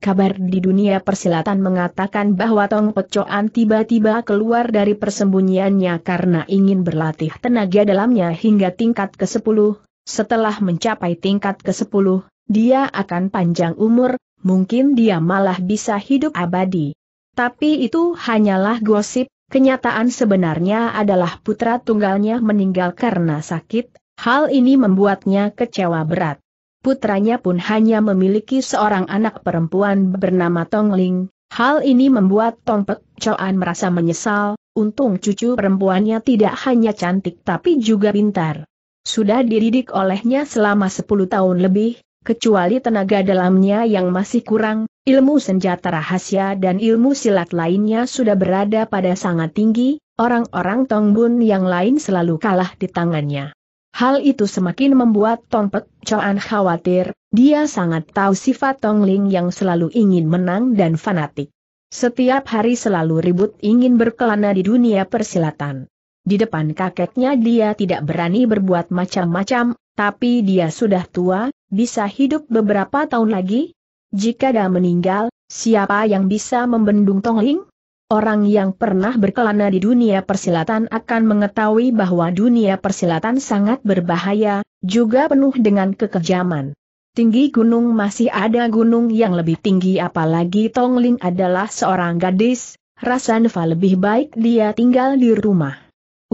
kabar di dunia persilatan mengatakan bahwa Tong Pecoan tiba-tiba keluar dari persembunyiannya karena ingin berlatih tenaga dalamnya hingga tingkat ke-10. Setelah mencapai tingkat ke-10, dia akan panjang umur, mungkin dia malah bisa hidup abadi. Tapi itu hanyalah gosip, kenyataan sebenarnya adalah putra tunggalnya meninggal karena sakit, hal ini membuatnya kecewa berat putranya pun hanya memiliki seorang anak perempuan bernama Tong Ling. Hal ini membuat Tong Pek Choan merasa menyesal, untung cucu perempuannya tidak hanya cantik tapi juga pintar. Sudah dididik olehnya selama 10 tahun lebih, kecuali tenaga dalamnya yang masih kurang, ilmu senjata rahasia dan ilmu silat lainnya sudah berada pada sangat tinggi, orang-orang Tong Bun yang lain selalu kalah di tangannya. Hal itu semakin membuat Tong Pek Coan khawatir, dia sangat tahu sifat Tong Ling yang selalu ingin menang dan fanatik. Setiap hari selalu ribut ingin berkelana di dunia persilatan. Di depan kakeknya dia tidak berani berbuat macam-macam, tapi dia sudah tua, bisa hidup beberapa tahun lagi. Jika dia meninggal, siapa yang bisa membendung Tong Ling? Orang yang pernah berkelana di dunia persilatan akan mengetahui bahwa dunia persilatan sangat berbahaya, juga penuh dengan kekejaman. Tinggi gunung masih ada gunung yang lebih tinggi apalagi Tongling adalah seorang gadis, rasa Neva lebih baik dia tinggal di rumah.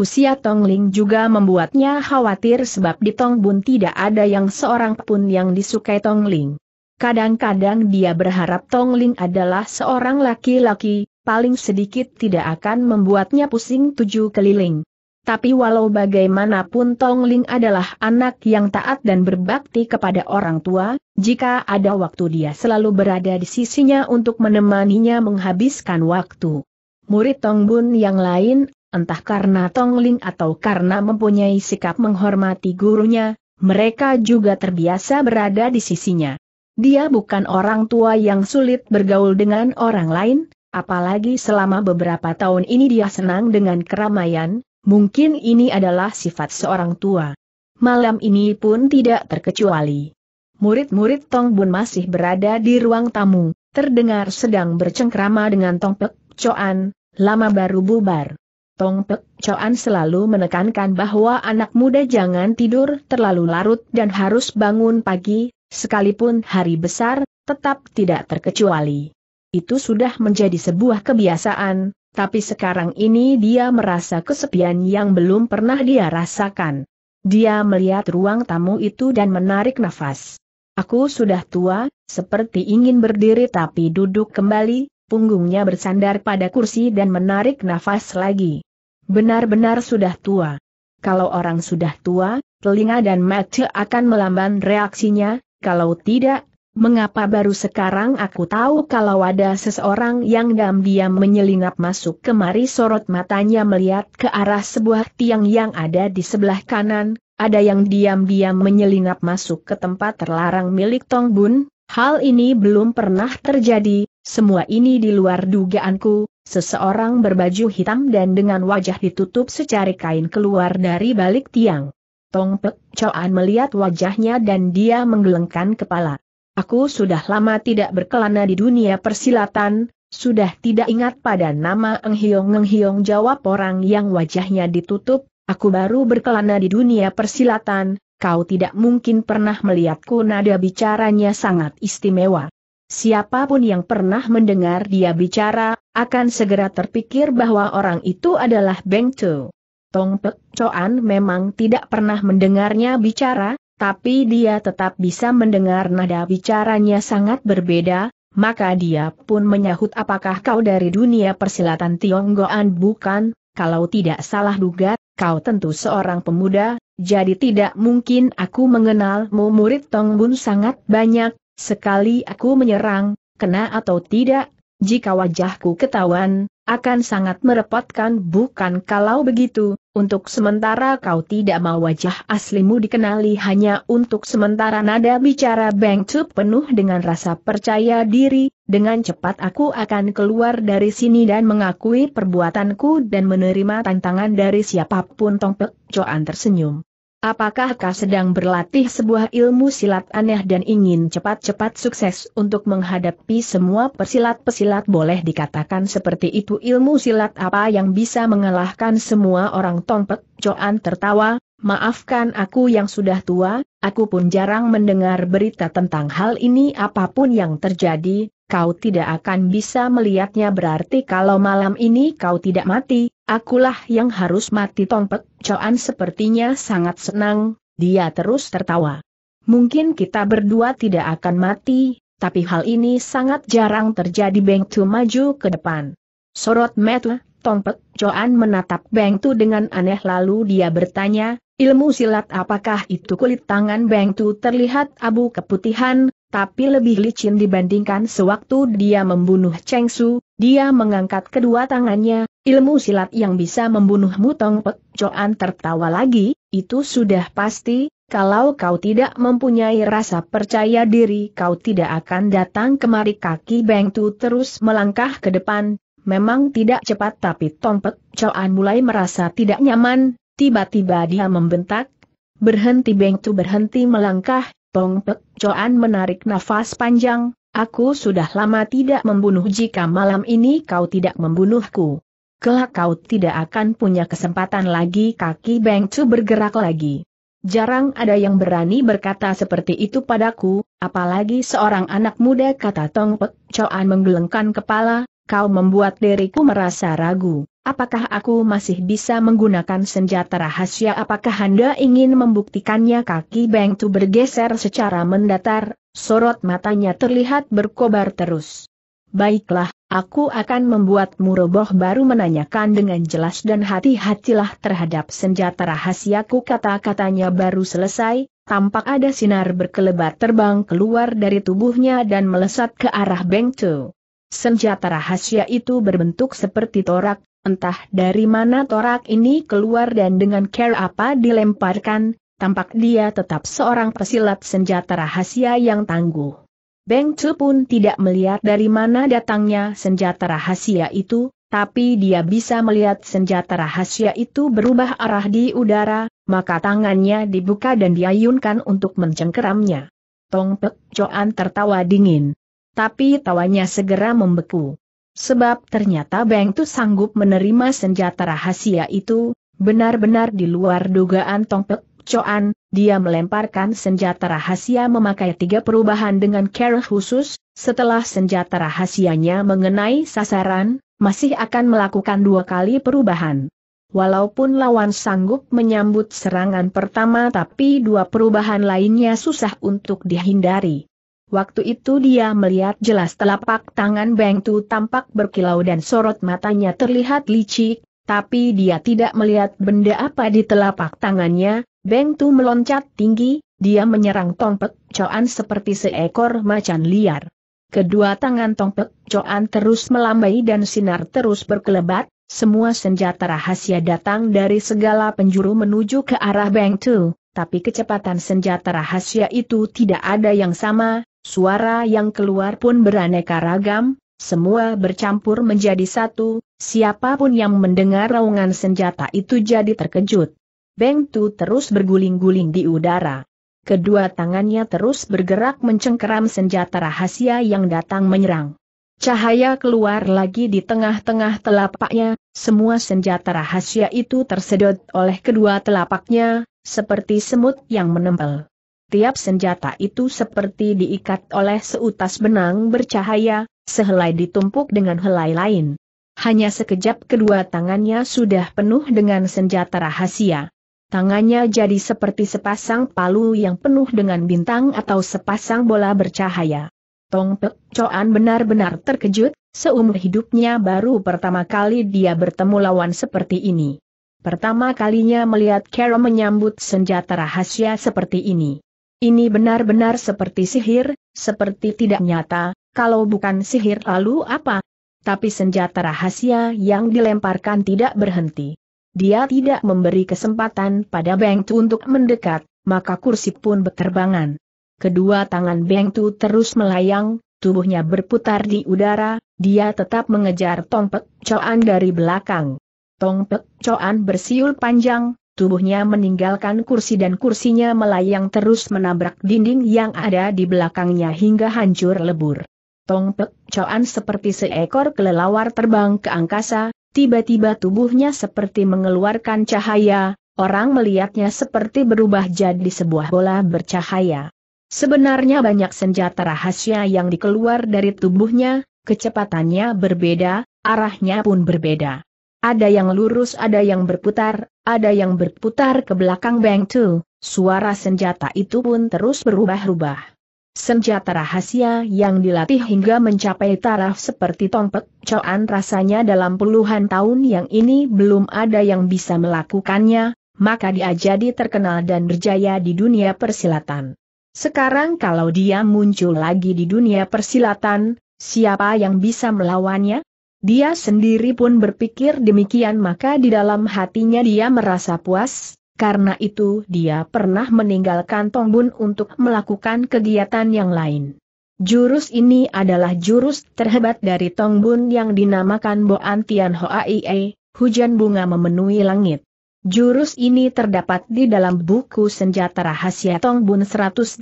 Usia Tongling juga membuatnya khawatir sebab di Tongbun tidak ada yang seorang pun yang disukai Tongling. Kadang-kadang dia berharap Tongling adalah seorang laki-laki, paling sedikit tidak akan membuatnya pusing tujuh keliling. Tapi walau bagaimanapun Tong Ling adalah anak yang taat dan berbakti kepada orang tua, jika ada waktu dia selalu berada di sisinya untuk menemaninya menghabiskan waktu. Murid Tong Bun yang lain, entah karena Tong Ling atau karena mempunyai sikap menghormati gurunya, mereka juga terbiasa berada di sisinya. Dia bukan orang tua yang sulit bergaul dengan orang lain, apalagi selama beberapa tahun ini dia senang dengan keramaian, mungkin ini adalah sifat seorang tua. Malam ini pun tidak terkecuali. Murid-murid Tong Bun masih berada di ruang tamu, terdengar sedang bercengkrama dengan Tong Pek Coan, lama baru bubar. Tong Pek Coan selalu menekankan bahwa anak muda jangan tidur terlalu larut dan harus bangun pagi, sekalipun hari besar, tetap tidak terkecuali. Itu sudah menjadi sebuah kebiasaan, tapi sekarang ini dia merasa kesepian yang belum pernah dia rasakan. Dia melihat ruang tamu itu dan menarik nafas. Aku sudah tua, seperti ingin berdiri tapi duduk kembali, punggungnya bersandar pada kursi dan menarik nafas lagi. Benar-benar sudah tua. Kalau orang sudah tua, telinga dan mata akan melamban reaksinya, kalau tidak, Mengapa baru sekarang aku tahu kalau ada seseorang yang diam-diam menyelinap masuk kemari sorot matanya melihat ke arah sebuah tiang yang ada di sebelah kanan, ada yang diam-diam menyelinap masuk ke tempat terlarang milik Tong Bun, hal ini belum pernah terjadi, semua ini di luar dugaanku, seseorang berbaju hitam dan dengan wajah ditutup secari kain keluar dari balik tiang. Tong Pek Choan melihat wajahnya dan dia menggelengkan kepala. Aku sudah lama tidak berkelana di dunia persilatan, sudah tidak ingat pada nama Eng Hiong jawab orang yang wajahnya ditutup, aku baru berkelana di dunia persilatan, kau tidak mungkin pernah melihatku nada bicaranya sangat istimewa. Siapapun yang pernah mendengar dia bicara, akan segera terpikir bahwa orang itu adalah Beng Tu. Tong Pek Coan memang tidak pernah mendengarnya bicara, tapi dia tetap bisa mendengar nada bicaranya sangat berbeda, maka dia pun menyahut apakah kau dari dunia persilatan Tionggoan bukan, kalau tidak salah duga, kau tentu seorang pemuda, jadi tidak mungkin aku mengenalmu murid Tong Bun sangat banyak, sekali aku menyerang, kena atau tidak, jika wajahku ketahuan, akan sangat merepotkan bukan kalau begitu, untuk sementara kau tidak mau wajah aslimu dikenali hanya untuk sementara nada bicara Beng Cup penuh dengan rasa percaya diri, dengan cepat aku akan keluar dari sini dan mengakui perbuatanku dan menerima tantangan dari siapapun Tong Pek Coan tersenyum. Apakah kau sedang berlatih sebuah ilmu silat aneh dan ingin cepat-cepat sukses untuk menghadapi semua persilat pesilat boleh dikatakan seperti itu ilmu silat apa yang bisa mengalahkan semua orang tongpek? Coan tertawa, maafkan aku yang sudah tua, aku pun jarang mendengar berita tentang hal ini apapun yang terjadi, kau tidak akan bisa melihatnya berarti kalau malam ini kau tidak mati, Akulah yang harus mati tompek, Coan sepertinya sangat senang, dia terus tertawa. Mungkin kita berdua tidak akan mati, tapi hal ini sangat jarang terjadi Beng Tu maju ke depan. Sorot mata, tompek, Coan menatap Beng Tu dengan aneh lalu dia bertanya, ilmu silat apakah itu kulit tangan Beng Tu terlihat abu keputihan, tapi lebih licin dibandingkan sewaktu dia membunuh Cheng Su, dia mengangkat kedua tangannya, Ilmu silat yang bisa membunuhmu Tong Pek Joan tertawa lagi, itu sudah pasti, kalau kau tidak mempunyai rasa percaya diri kau tidak akan datang kemari kaki Beng Tu terus melangkah ke depan, memang tidak cepat tapi Tong Pek Joan mulai merasa tidak nyaman, tiba-tiba dia membentak, berhenti Beng Tu berhenti melangkah, Tong Pek Joan menarik nafas panjang, Aku sudah lama tidak membunuh jika malam ini kau tidak membunuhku. Kelak kau tidak akan punya kesempatan lagi kaki Beng Chu bergerak lagi. Jarang ada yang berani berkata seperti itu padaku, apalagi seorang anak muda kata Tong Pek Choan menggelengkan kepala, kau membuat diriku merasa ragu. Apakah aku masih bisa menggunakan senjata rahasia? Apakah Anda ingin membuktikannya? Kaki Beng Tu bergeser secara mendatar, sorot matanya terlihat berkobar terus. Baiklah, Aku akan membuatmu roboh baru menanyakan dengan jelas dan hati-hatilah terhadap senjata rahasiaku kata-katanya baru selesai, tampak ada sinar berkelebat terbang keluar dari tubuhnya dan melesat ke arah Beng Chu. Senjata rahasia itu berbentuk seperti torak, entah dari mana torak ini keluar dan dengan care apa dilemparkan, tampak dia tetap seorang pesilat senjata rahasia yang tangguh. Beng Chu pun tidak melihat dari mana datangnya senjata rahasia itu, tapi dia bisa melihat senjata rahasia itu berubah arah di udara, maka tangannya dibuka dan diayunkan untuk mencengkeramnya. Tong Pek Choan tertawa dingin. Tapi tawanya segera membeku. Sebab ternyata Beng Tu sanggup menerima senjata rahasia itu, benar-benar di luar dugaan Tong Pek Choan, dia melemparkan senjata rahasia memakai tiga perubahan dengan care khusus, setelah senjata rahasianya mengenai sasaran, masih akan melakukan dua kali perubahan. Walaupun lawan sanggup menyambut serangan pertama tapi dua perubahan lainnya susah untuk dihindari. Waktu itu dia melihat jelas telapak tangan Beng tampak berkilau dan sorot matanya terlihat licik, tapi dia tidak melihat benda apa di telapak tangannya, Beng Tu meloncat tinggi, dia menyerang Tong Pek Coan seperti seekor macan liar. Kedua tangan Tong Pek Coan terus melambai dan sinar terus berkelebat, semua senjata rahasia datang dari segala penjuru menuju ke arah Beng Tu, tapi kecepatan senjata rahasia itu tidak ada yang sama, suara yang keluar pun beraneka ragam, semua bercampur menjadi satu, siapapun yang mendengar raungan senjata itu jadi terkejut. Beng Tu terus berguling-guling di udara. Kedua tangannya terus bergerak mencengkeram senjata rahasia yang datang menyerang. Cahaya keluar lagi di tengah-tengah telapaknya, semua senjata rahasia itu tersedot oleh kedua telapaknya, seperti semut yang menempel. Tiap senjata itu seperti diikat oleh seutas benang bercahaya, sehelai ditumpuk dengan helai lain. Hanya sekejap kedua tangannya sudah penuh dengan senjata rahasia tangannya jadi seperti sepasang palu yang penuh dengan bintang atau sepasang bola bercahaya. Tong Pek Coan benar-benar terkejut, seumur hidupnya baru pertama kali dia bertemu lawan seperti ini. Pertama kalinya melihat Carol menyambut senjata rahasia seperti ini. Ini benar-benar seperti sihir, seperti tidak nyata, kalau bukan sihir lalu apa? Tapi senjata rahasia yang dilemparkan tidak berhenti. Dia tidak memberi kesempatan pada Beng Tu untuk mendekat, maka kursi pun berterbangan. Kedua tangan Beng Tu terus melayang, tubuhnya berputar di udara, dia tetap mengejar Tong Pek Coan dari belakang. Tong Pek Coan bersiul panjang, tubuhnya meninggalkan kursi dan kursinya melayang terus menabrak dinding yang ada di belakangnya hingga hancur lebur. Tong Pek Coan seperti seekor kelelawar terbang ke angkasa, Tiba-tiba tubuhnya seperti mengeluarkan cahaya, orang melihatnya seperti berubah jadi sebuah bola bercahaya. Sebenarnya banyak senjata rahasia yang dikeluar dari tubuhnya, kecepatannya berbeda, arahnya pun berbeda. Ada yang lurus ada yang berputar, ada yang berputar ke belakang bang Tu, suara senjata itu pun terus berubah-ubah. Senjata rahasia yang dilatih hingga mencapai taraf seperti tongpek, coan rasanya dalam puluhan tahun yang ini belum ada yang bisa melakukannya, maka dia jadi terkenal dan berjaya di dunia persilatan. Sekarang kalau dia muncul lagi di dunia persilatan, siapa yang bisa melawannya? Dia sendiri pun berpikir demikian maka di dalam hatinya dia merasa puas, karena itu dia pernah meninggalkan Tongbun untuk melakukan kegiatan yang lain. Jurus ini adalah jurus terhebat dari Tongbun yang dinamakan Boan Tian Ie, hujan bunga memenuhi langit. Jurus ini terdapat di dalam buku senjata rahasia Tongbun 180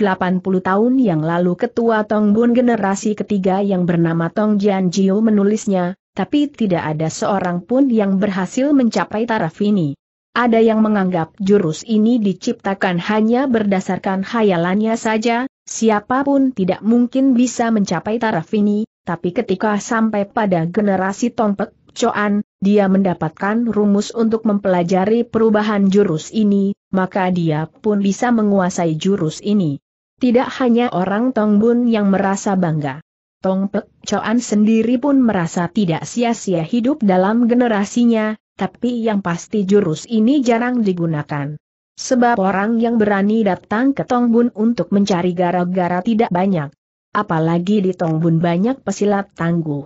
tahun yang lalu ketua Tongbun generasi ketiga yang bernama Tong Jian Jiu menulisnya, tapi tidak ada seorang pun yang berhasil mencapai taraf ini. Ada yang menganggap jurus ini diciptakan hanya berdasarkan hayalannya saja, siapapun tidak mungkin bisa mencapai taraf ini, tapi ketika sampai pada generasi Tongpek Choan, dia mendapatkan rumus untuk mempelajari perubahan jurus ini, maka dia pun bisa menguasai jurus ini. Tidak hanya orang Tongbun yang merasa bangga. Tong Pek Choan sendiri pun merasa tidak sia-sia hidup dalam generasinya, tapi yang pasti jurus ini jarang digunakan. Sebab orang yang berani datang ke Tongbun untuk mencari gara-gara tidak banyak. Apalagi di Tongbun banyak pesilat tangguh.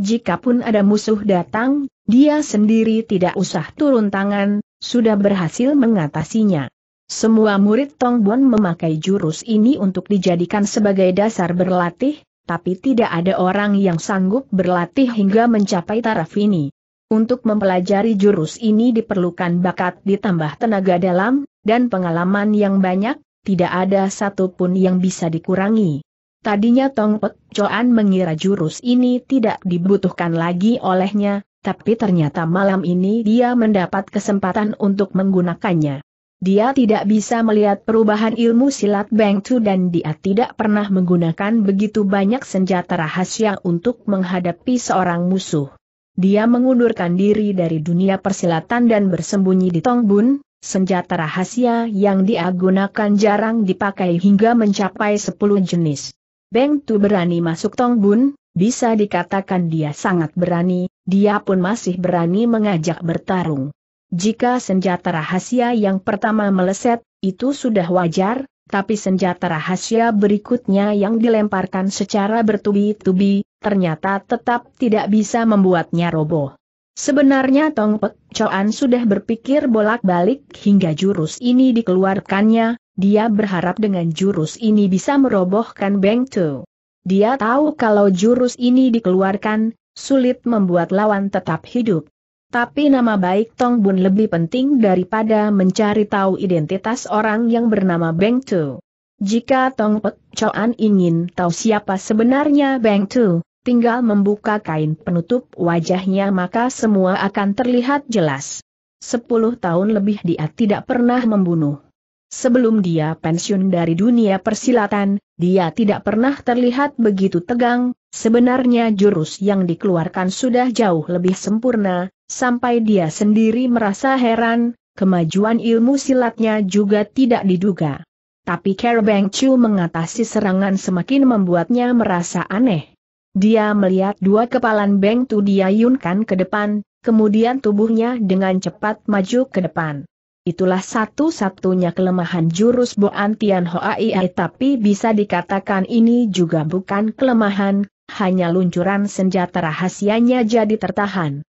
Jikapun ada musuh datang, dia sendiri tidak usah turun tangan, sudah berhasil mengatasinya. Semua murid Tongbun memakai jurus ini untuk dijadikan sebagai dasar berlatih, tapi tidak ada orang yang sanggup berlatih hingga mencapai taraf ini. Untuk mempelajari jurus ini diperlukan bakat ditambah tenaga dalam, dan pengalaman yang banyak, tidak ada satupun yang bisa dikurangi. Tadinya Tong Pek Choan mengira jurus ini tidak dibutuhkan lagi olehnya, tapi ternyata malam ini dia mendapat kesempatan untuk menggunakannya. Dia tidak bisa melihat perubahan ilmu silat Beng Tu dan dia tidak pernah menggunakan begitu banyak senjata rahasia untuk menghadapi seorang musuh dia mengundurkan diri dari dunia persilatan dan bersembunyi di Tongbun, senjata rahasia yang diagunakan jarang dipakai hingga mencapai 10 jenis. Beng Tu berani masuk Tongbun, bisa dikatakan dia sangat berani, dia pun masih berani mengajak bertarung. Jika senjata rahasia yang pertama meleset, itu sudah wajar, tapi senjata rahasia berikutnya yang dilemparkan secara bertubi-tubi, ternyata tetap tidak bisa membuatnya roboh. Sebenarnya Tong Pek Choan sudah berpikir bolak-balik hingga jurus ini dikeluarkannya, dia berharap dengan jurus ini bisa merobohkan Beng Tu. Dia tahu kalau jurus ini dikeluarkan, sulit membuat lawan tetap hidup. Tapi nama baik Tong Bun lebih penting daripada mencari tahu identitas orang yang bernama Beng Tu. Jika Tong Pek Choan ingin tahu siapa sebenarnya Beng Tu, tinggal membuka kain penutup wajahnya maka semua akan terlihat jelas. Sepuluh tahun lebih dia tidak pernah membunuh. Sebelum dia pensiun dari dunia persilatan, dia tidak pernah terlihat begitu tegang, sebenarnya jurus yang dikeluarkan sudah jauh lebih sempurna, Sampai dia sendiri merasa heran, kemajuan ilmu silatnya juga tidak diduga. Tapi Kerbeng Chu mengatasi serangan semakin membuatnya merasa aneh. Dia melihat dua kepalan Beng Tu diayunkan ke depan, kemudian tubuhnya dengan cepat maju ke depan. Itulah satu-satunya kelemahan jurus Boan Tian Hoai tapi bisa dikatakan ini juga bukan kelemahan, hanya luncuran senjata rahasianya jadi tertahan.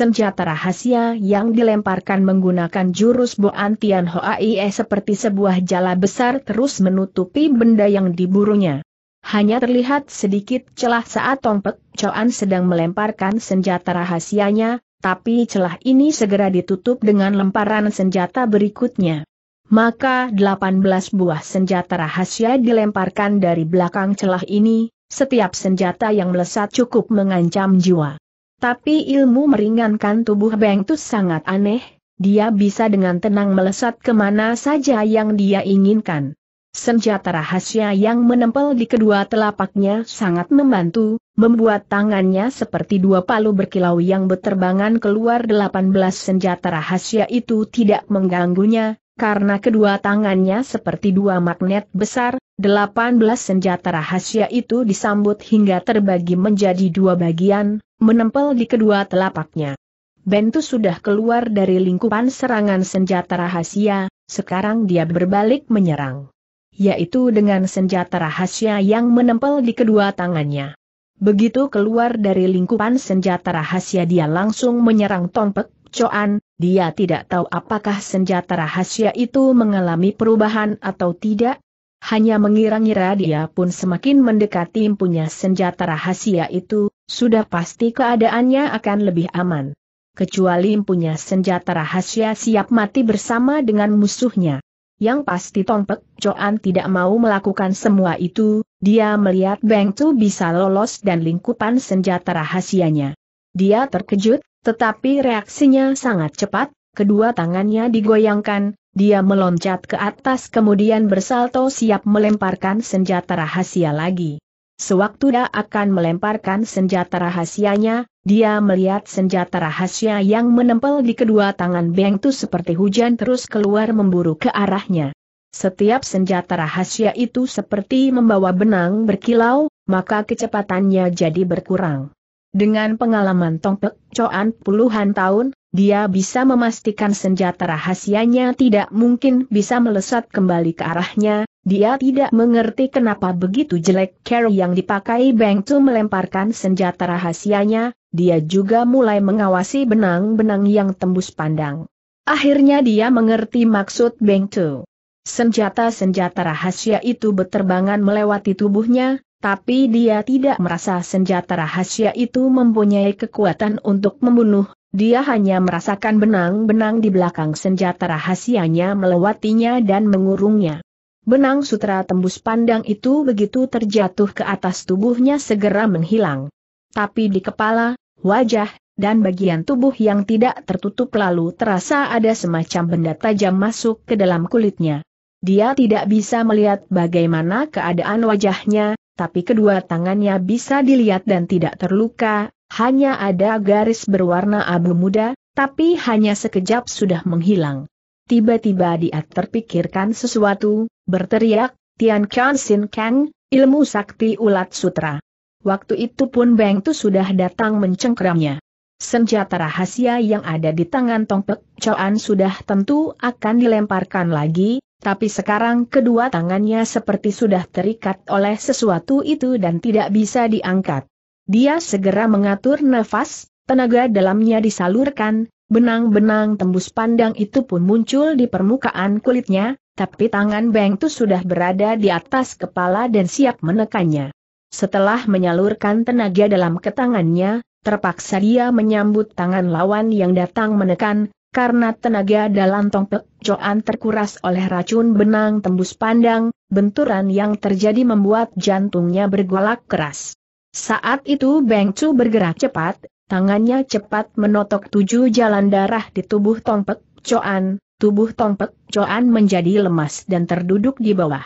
Senjata rahasia yang dilemparkan menggunakan jurus Boan Tian Hoai seperti sebuah jala besar terus menutupi benda yang diburunya. Hanya terlihat sedikit celah saat Tongpek Choan sedang melemparkan senjata rahasianya, tapi celah ini segera ditutup dengan lemparan senjata berikutnya. Maka 18 buah senjata rahasia dilemparkan dari belakang celah ini, setiap senjata yang melesat cukup mengancam jiwa. Tapi ilmu meringankan tubuh Beng Tu sangat aneh, dia bisa dengan tenang melesat kemana saja yang dia inginkan. Senjata rahasia yang menempel di kedua telapaknya sangat membantu, membuat tangannya seperti dua palu berkilau yang berterbangan keluar 18 senjata rahasia itu tidak mengganggunya, karena kedua tangannya seperti dua magnet besar, 18 senjata rahasia itu disambut hingga terbagi menjadi dua bagian, menempel di kedua telapaknya. Bentu sudah keluar dari lingkupan serangan senjata rahasia, sekarang dia berbalik menyerang. Yaitu dengan senjata rahasia yang menempel di kedua tangannya. Begitu keluar dari lingkupan senjata rahasia dia langsung menyerang Tompek, Coan, dia tidak tahu apakah senjata rahasia itu mengalami perubahan atau tidak. Hanya mengira-ngira dia pun semakin mendekati punya senjata rahasia itu, sudah pasti keadaannya akan lebih aman. Kecuali punya senjata rahasia siap mati bersama dengan musuhnya. Yang pasti Tongpek Joan tidak mau melakukan semua itu, dia melihat Beng Tu bisa lolos dan lingkupan senjata rahasianya. Dia terkejut, tetapi reaksinya sangat cepat, kedua tangannya digoyangkan, dia meloncat ke atas kemudian bersalto siap melemparkan senjata rahasia lagi. Sewaktu dia akan melemparkan senjata rahasianya, dia melihat senjata rahasia yang menempel di kedua tangan Beng seperti hujan terus keluar memburu ke arahnya. Setiap senjata rahasia itu seperti membawa benang berkilau, maka kecepatannya jadi berkurang. Dengan pengalaman tongpek Coan puluhan tahun, dia bisa memastikan senjata rahasianya tidak mungkin bisa melesat kembali ke arahnya, dia tidak mengerti kenapa begitu jelek cara yang dipakai Beng Tu melemparkan senjata rahasianya, dia juga mulai mengawasi benang-benang yang tembus pandang. Akhirnya dia mengerti maksud Beng Tu. Senjata-senjata rahasia itu berterbangan melewati tubuhnya, tapi dia tidak merasa senjata rahasia itu mempunyai kekuatan untuk membunuh, dia hanya merasakan benang-benang di belakang senjata rahasianya melewatinya dan mengurungnya. Benang sutra tembus pandang itu begitu terjatuh ke atas tubuhnya segera menghilang. Tapi di kepala, wajah, dan bagian tubuh yang tidak tertutup lalu terasa ada semacam benda tajam masuk ke dalam kulitnya. Dia tidak bisa melihat bagaimana keadaan wajahnya, tapi kedua tangannya bisa dilihat dan tidak terluka, hanya ada garis berwarna abu muda, tapi hanya sekejap sudah menghilang. Tiba-tiba dia terpikirkan sesuatu, berteriak, Tian Kian Sin Kang, ilmu sakti ulat sutra. Waktu itu pun Beng Tu sudah datang mencengkramnya. Senjata rahasia yang ada di tangan Tong Tongpek Choan sudah tentu akan dilemparkan lagi, tapi sekarang kedua tangannya seperti sudah terikat oleh sesuatu itu dan tidak bisa diangkat. Dia segera mengatur nafas, tenaga dalamnya disalurkan, benang-benang tembus pandang itu pun muncul di permukaan kulitnya, tapi tangan Beng Tu sudah berada di atas kepala dan siap menekannya. Setelah menyalurkan tenaga dalam ke tangannya, terpaksa dia menyambut tangan lawan yang datang menekan, karena tenaga dalam Tong Pek terkuras oleh racun benang tembus pandang, benturan yang terjadi membuat jantungnya bergolak keras. Saat itu Beng Chu bergerak cepat, tangannya cepat menotok tujuh jalan darah di tubuh Tong Pek tubuh Tong Pek menjadi lemas dan terduduk di bawah.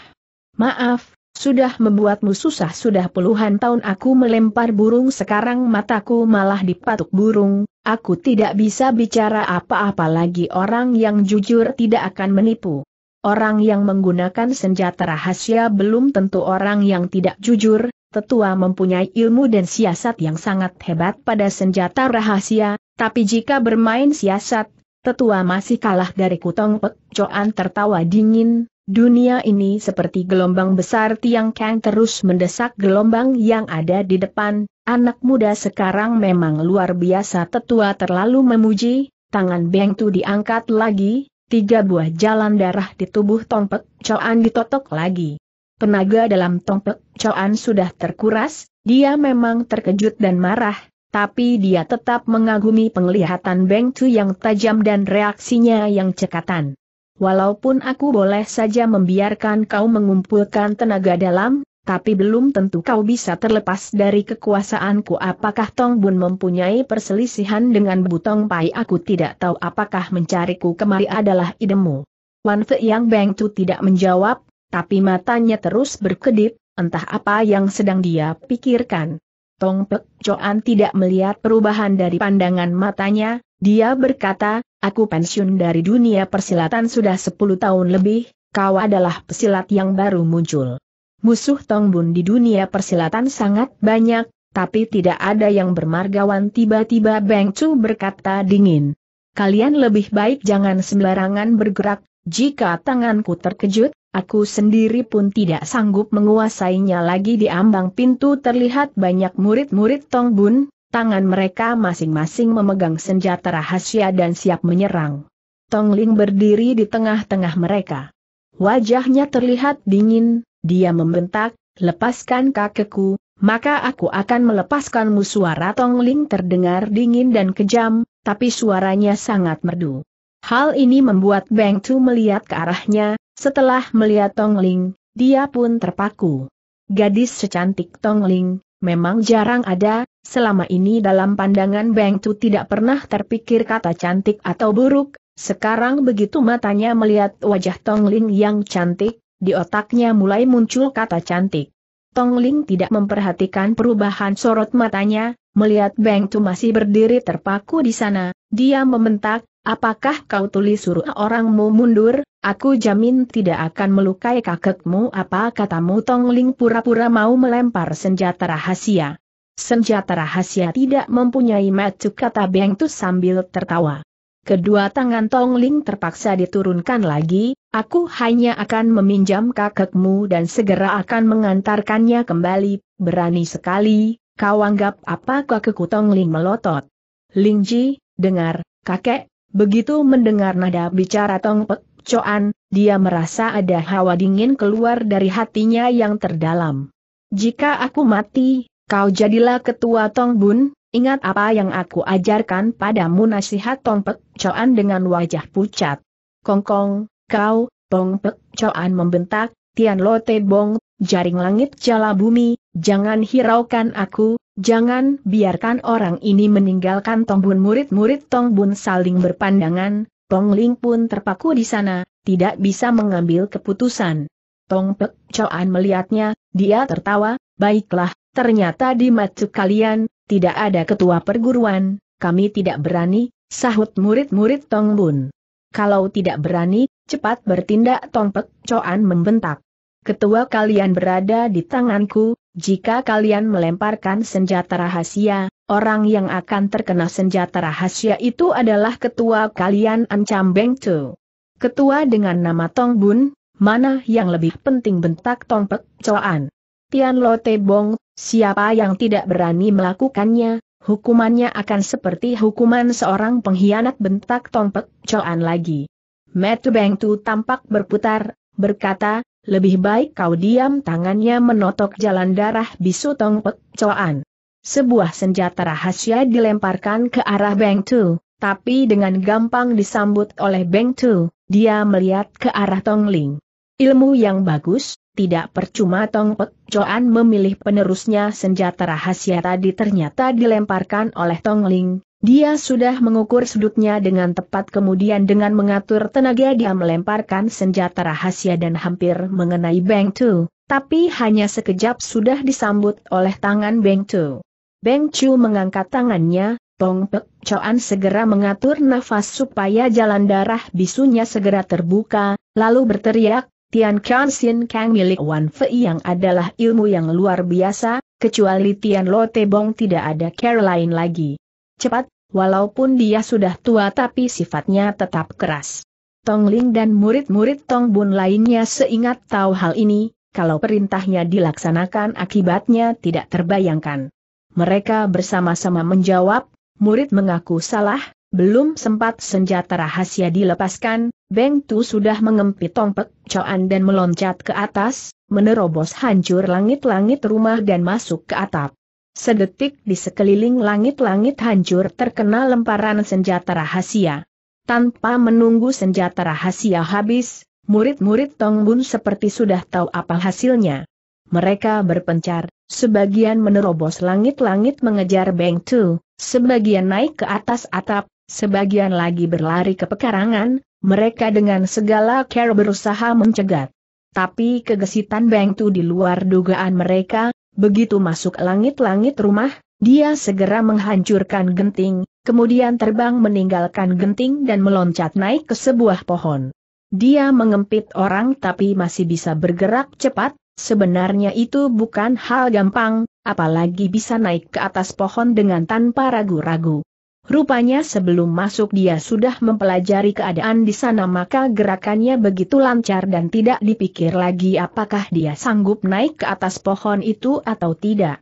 Maaf, sudah membuatmu susah sudah puluhan tahun aku melempar burung sekarang mataku malah dipatuk burung, aku tidak bisa bicara apa-apa lagi orang yang jujur tidak akan menipu. Orang yang menggunakan senjata rahasia belum tentu orang yang tidak jujur, tetua mempunyai ilmu dan siasat yang sangat hebat pada senjata rahasia, tapi jika bermain siasat, tetua masih kalah dari kutong pek. Joan tertawa dingin, Dunia ini seperti gelombang besar Tiang Kang terus mendesak gelombang yang ada di depan, anak muda sekarang memang luar biasa tetua terlalu memuji, tangan Beng Tu diangkat lagi, tiga buah jalan darah di tubuh Tongpek Coan ditotok lagi. Tenaga dalam Tongpek Coan sudah terkuras, dia memang terkejut dan marah, tapi dia tetap mengagumi penglihatan Beng Tu yang tajam dan reaksinya yang cekatan. Walaupun aku boleh saja membiarkan kau mengumpulkan tenaga dalam, tapi belum tentu kau bisa terlepas dari kekuasaanku. Apakah Tong Bun mempunyai perselisihan dengan Butong Pai? Aku tidak tahu apakah mencariku kemari adalah idemu. Wan Fe Yang Beng Tu tidak menjawab, tapi matanya terus berkedip, entah apa yang sedang dia pikirkan. Tong Pek Choan tidak melihat perubahan dari pandangan matanya, dia berkata, aku pensiun dari dunia persilatan sudah 10 tahun lebih, kau adalah pesilat yang baru muncul. Musuh Tong Bun di dunia persilatan sangat banyak, tapi tidak ada yang bermargawan tiba-tiba Beng Chu berkata dingin. Kalian lebih baik jangan sembarangan bergerak, jika tanganku terkejut, Aku sendiri pun tidak sanggup menguasainya lagi di ambang pintu terlihat banyak murid-murid Tong Bun, tangan mereka masing-masing memegang senjata rahasia dan siap menyerang. Tong Ling berdiri di tengah-tengah mereka. Wajahnya terlihat dingin, dia membentak, lepaskan kakekku, maka aku akan melepaskanmu suara Tong Ling terdengar dingin dan kejam, tapi suaranya sangat merdu. Hal ini membuat Beng Tu melihat ke arahnya, setelah melihat Tong Ling, dia pun terpaku. Gadis secantik Tong Ling, memang jarang ada, selama ini dalam pandangan Beng Tu tidak pernah terpikir kata cantik atau buruk, sekarang begitu matanya melihat wajah Tong Ling yang cantik, di otaknya mulai muncul kata cantik. Tong Ling tidak memperhatikan perubahan sorot matanya, melihat Beng Tu masih berdiri terpaku di sana, dia membentak, Apakah kau tulis suruh orangmu mundur, aku jamin tidak akan melukai kakekmu apa katamu Tong Ling pura-pura mau melempar senjata rahasia. Senjata rahasia tidak mempunyai macu kata Beng Tu sambil tertawa. Kedua tangan Tong Ling terpaksa diturunkan lagi, aku hanya akan meminjam kakekmu dan segera akan mengantarkannya kembali, berani sekali, kau anggap apa kakekku Tong Ling melotot. Ling Ji, dengar, kakek, Begitu mendengar nada bicara Tong Pek Coan, dia merasa ada hawa dingin keluar dari hatinya yang terdalam. Jika aku mati, kau jadilah ketua Tong Bun, ingat apa yang aku ajarkan padamu nasihat Tong Pek Coan dengan wajah pucat. Kongkong, kau, Tong Pek Coan membentak, Tian Lote Bong, jaring langit jala bumi, jangan hiraukan aku, Jangan biarkan orang ini meninggalkan Tongbun. murid-murid Tongbun saling berpandangan, Tong Ling pun terpaku di sana, tidak bisa mengambil keputusan. Tong Pek Choan melihatnya, dia tertawa, baiklah, ternyata di matuk kalian, tidak ada ketua perguruan, kami tidak berani, sahut murid-murid Tongbun. Kalau tidak berani, cepat bertindak Tong Pek Choan membentak. Ketua kalian berada di tanganku, jika kalian melemparkan senjata rahasia, orang yang akan terkena senjata rahasia itu adalah ketua kalian Ancam Beng Tu. Ketua dengan nama Tong Bun, mana yang lebih penting bentak Tong Pek Coan. Tian Lo Te Bong, siapa yang tidak berani melakukannya, hukumannya akan seperti hukuman seorang pengkhianat bentak Tong Pek Coan lagi. Metu Beng Tu tampak berputar, berkata, lebih baik kau diam tangannya menotok jalan darah bisu Tong Pek Coan. Sebuah senjata rahasia dilemparkan ke arah Beng Tu, tapi dengan gampang disambut oleh Beng Tu, dia melihat ke arah Tong Ling. Ilmu yang bagus, tidak percuma Tong Pek Coan memilih penerusnya senjata rahasia tadi ternyata dilemparkan oleh Tong Ling, dia sudah mengukur sudutnya dengan tepat kemudian dengan mengatur tenaga dia melemparkan senjata rahasia dan hampir mengenai Beng Tu, tapi hanya sekejap sudah disambut oleh tangan Beng Tu. Beng Chu mengangkat tangannya, Tong Pek Choan segera mengatur nafas supaya jalan darah bisunya segera terbuka, lalu berteriak, Tian Kian Sin Kang milik Wan Fei yang adalah ilmu yang luar biasa, kecuali Tian Lo Te Bong tidak ada care lain lagi. Cepat, Walaupun dia sudah tua tapi sifatnya tetap keras. Tong Ling dan murid-murid Tong Bun lainnya seingat tahu hal ini, kalau perintahnya dilaksanakan akibatnya tidak terbayangkan. Mereka bersama-sama menjawab, murid mengaku salah, belum sempat senjata rahasia dilepaskan, Beng Tu sudah mengempit Tong Pek Coan dan meloncat ke atas, menerobos hancur langit-langit rumah dan masuk ke atap. Sedetik di sekeliling langit-langit hancur terkena lemparan senjata rahasia. Tanpa menunggu senjata rahasia habis, murid-murid Tong Bun seperti sudah tahu apa hasilnya. Mereka berpencar, sebagian menerobos langit-langit mengejar Beng Tu, sebagian naik ke atas atap, sebagian lagi berlari ke pekarangan, mereka dengan segala care berusaha mencegat. Tapi kegesitan Beng Tu di luar dugaan mereka, Begitu masuk langit-langit rumah, dia segera menghancurkan genting, kemudian terbang meninggalkan genting dan meloncat naik ke sebuah pohon. Dia mengempit orang tapi masih bisa bergerak cepat, sebenarnya itu bukan hal gampang, apalagi bisa naik ke atas pohon dengan tanpa ragu-ragu. Rupanya sebelum masuk dia sudah mempelajari keadaan di sana maka gerakannya begitu lancar dan tidak dipikir lagi apakah dia sanggup naik ke atas pohon itu atau tidak.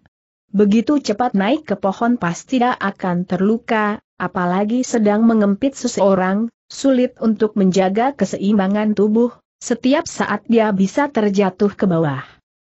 Begitu cepat naik ke pohon pasti tidak akan terluka, apalagi sedang mengempit seseorang, sulit untuk menjaga keseimbangan tubuh, setiap saat dia bisa terjatuh ke bawah.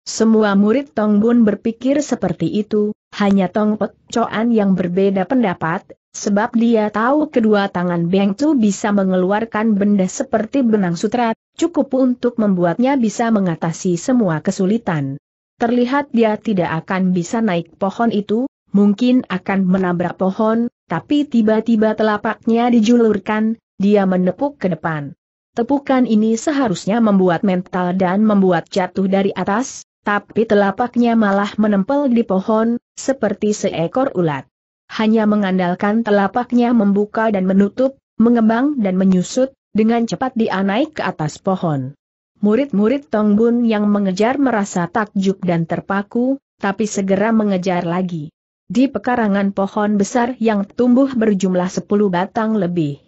Semua murid Tong Bun berpikir seperti itu, hanya Tong Pek Coan yang berbeda pendapat, sebab dia tahu kedua tangan Beng Tu bisa mengeluarkan benda seperti benang sutra, cukup untuk membuatnya bisa mengatasi semua kesulitan. Terlihat dia tidak akan bisa naik pohon itu, mungkin akan menabrak pohon, tapi tiba-tiba telapaknya dijulurkan, dia menepuk ke depan. Tepukan ini seharusnya membuat mental dan membuat jatuh dari atas, tapi telapaknya malah menempel di pohon, seperti seekor ulat hanya mengandalkan telapaknya membuka dan menutup, mengembang dan menyusut, dengan cepat dia naik ke atas pohon. Murid-murid Tongbun yang mengejar merasa takjub dan terpaku, tapi segera mengejar lagi. Di pekarangan pohon besar yang tumbuh berjumlah 10 batang lebih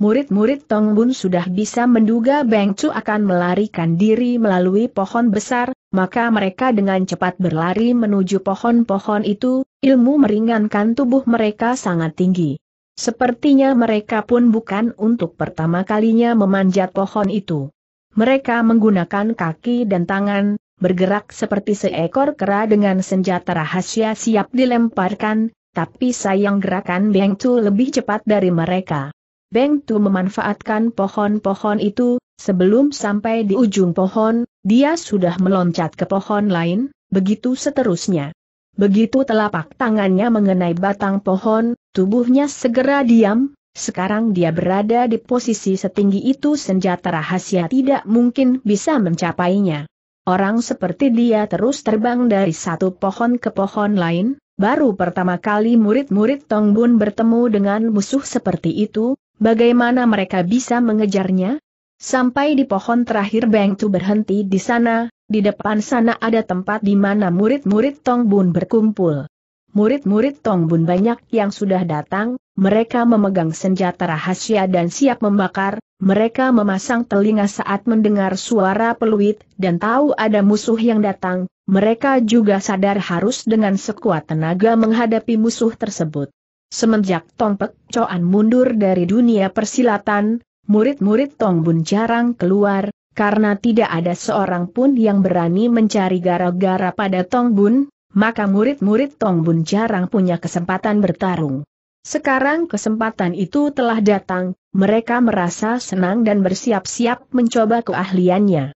murid-murid Tong Bun sudah bisa menduga Beng Cu akan melarikan diri melalui pohon besar, maka mereka dengan cepat berlari menuju pohon-pohon itu, ilmu meringankan tubuh mereka sangat tinggi. Sepertinya mereka pun bukan untuk pertama kalinya memanjat pohon itu. Mereka menggunakan kaki dan tangan, bergerak seperti seekor kera dengan senjata rahasia siap dilemparkan, tapi sayang gerakan Beng Cu lebih cepat dari mereka. Beng Tu memanfaatkan pohon-pohon itu, sebelum sampai di ujung pohon, dia sudah meloncat ke pohon lain, begitu seterusnya. Begitu telapak tangannya mengenai batang pohon, tubuhnya segera diam, sekarang dia berada di posisi setinggi itu senjata rahasia tidak mungkin bisa mencapainya. Orang seperti dia terus terbang dari satu pohon ke pohon lain, Baru pertama kali murid-murid Tongbun bertemu dengan musuh seperti itu, Bagaimana mereka bisa mengejarnya? Sampai di pohon terakhir Beng Tu berhenti di sana, di depan sana ada tempat di mana murid-murid Tong Bun berkumpul. Murid-murid Tong Bun banyak yang sudah datang, mereka memegang senjata rahasia dan siap membakar, mereka memasang telinga saat mendengar suara peluit dan tahu ada musuh yang datang, mereka juga sadar harus dengan sekuat tenaga menghadapi musuh tersebut. Semenjak Tong Pek Coan mundur dari dunia persilatan, murid-murid Tong Bun jarang keluar, karena tidak ada seorang pun yang berani mencari gara-gara pada Tong Bun, maka murid-murid Tong Bun jarang punya kesempatan bertarung. Sekarang kesempatan itu telah datang, mereka merasa senang dan bersiap-siap mencoba keahliannya.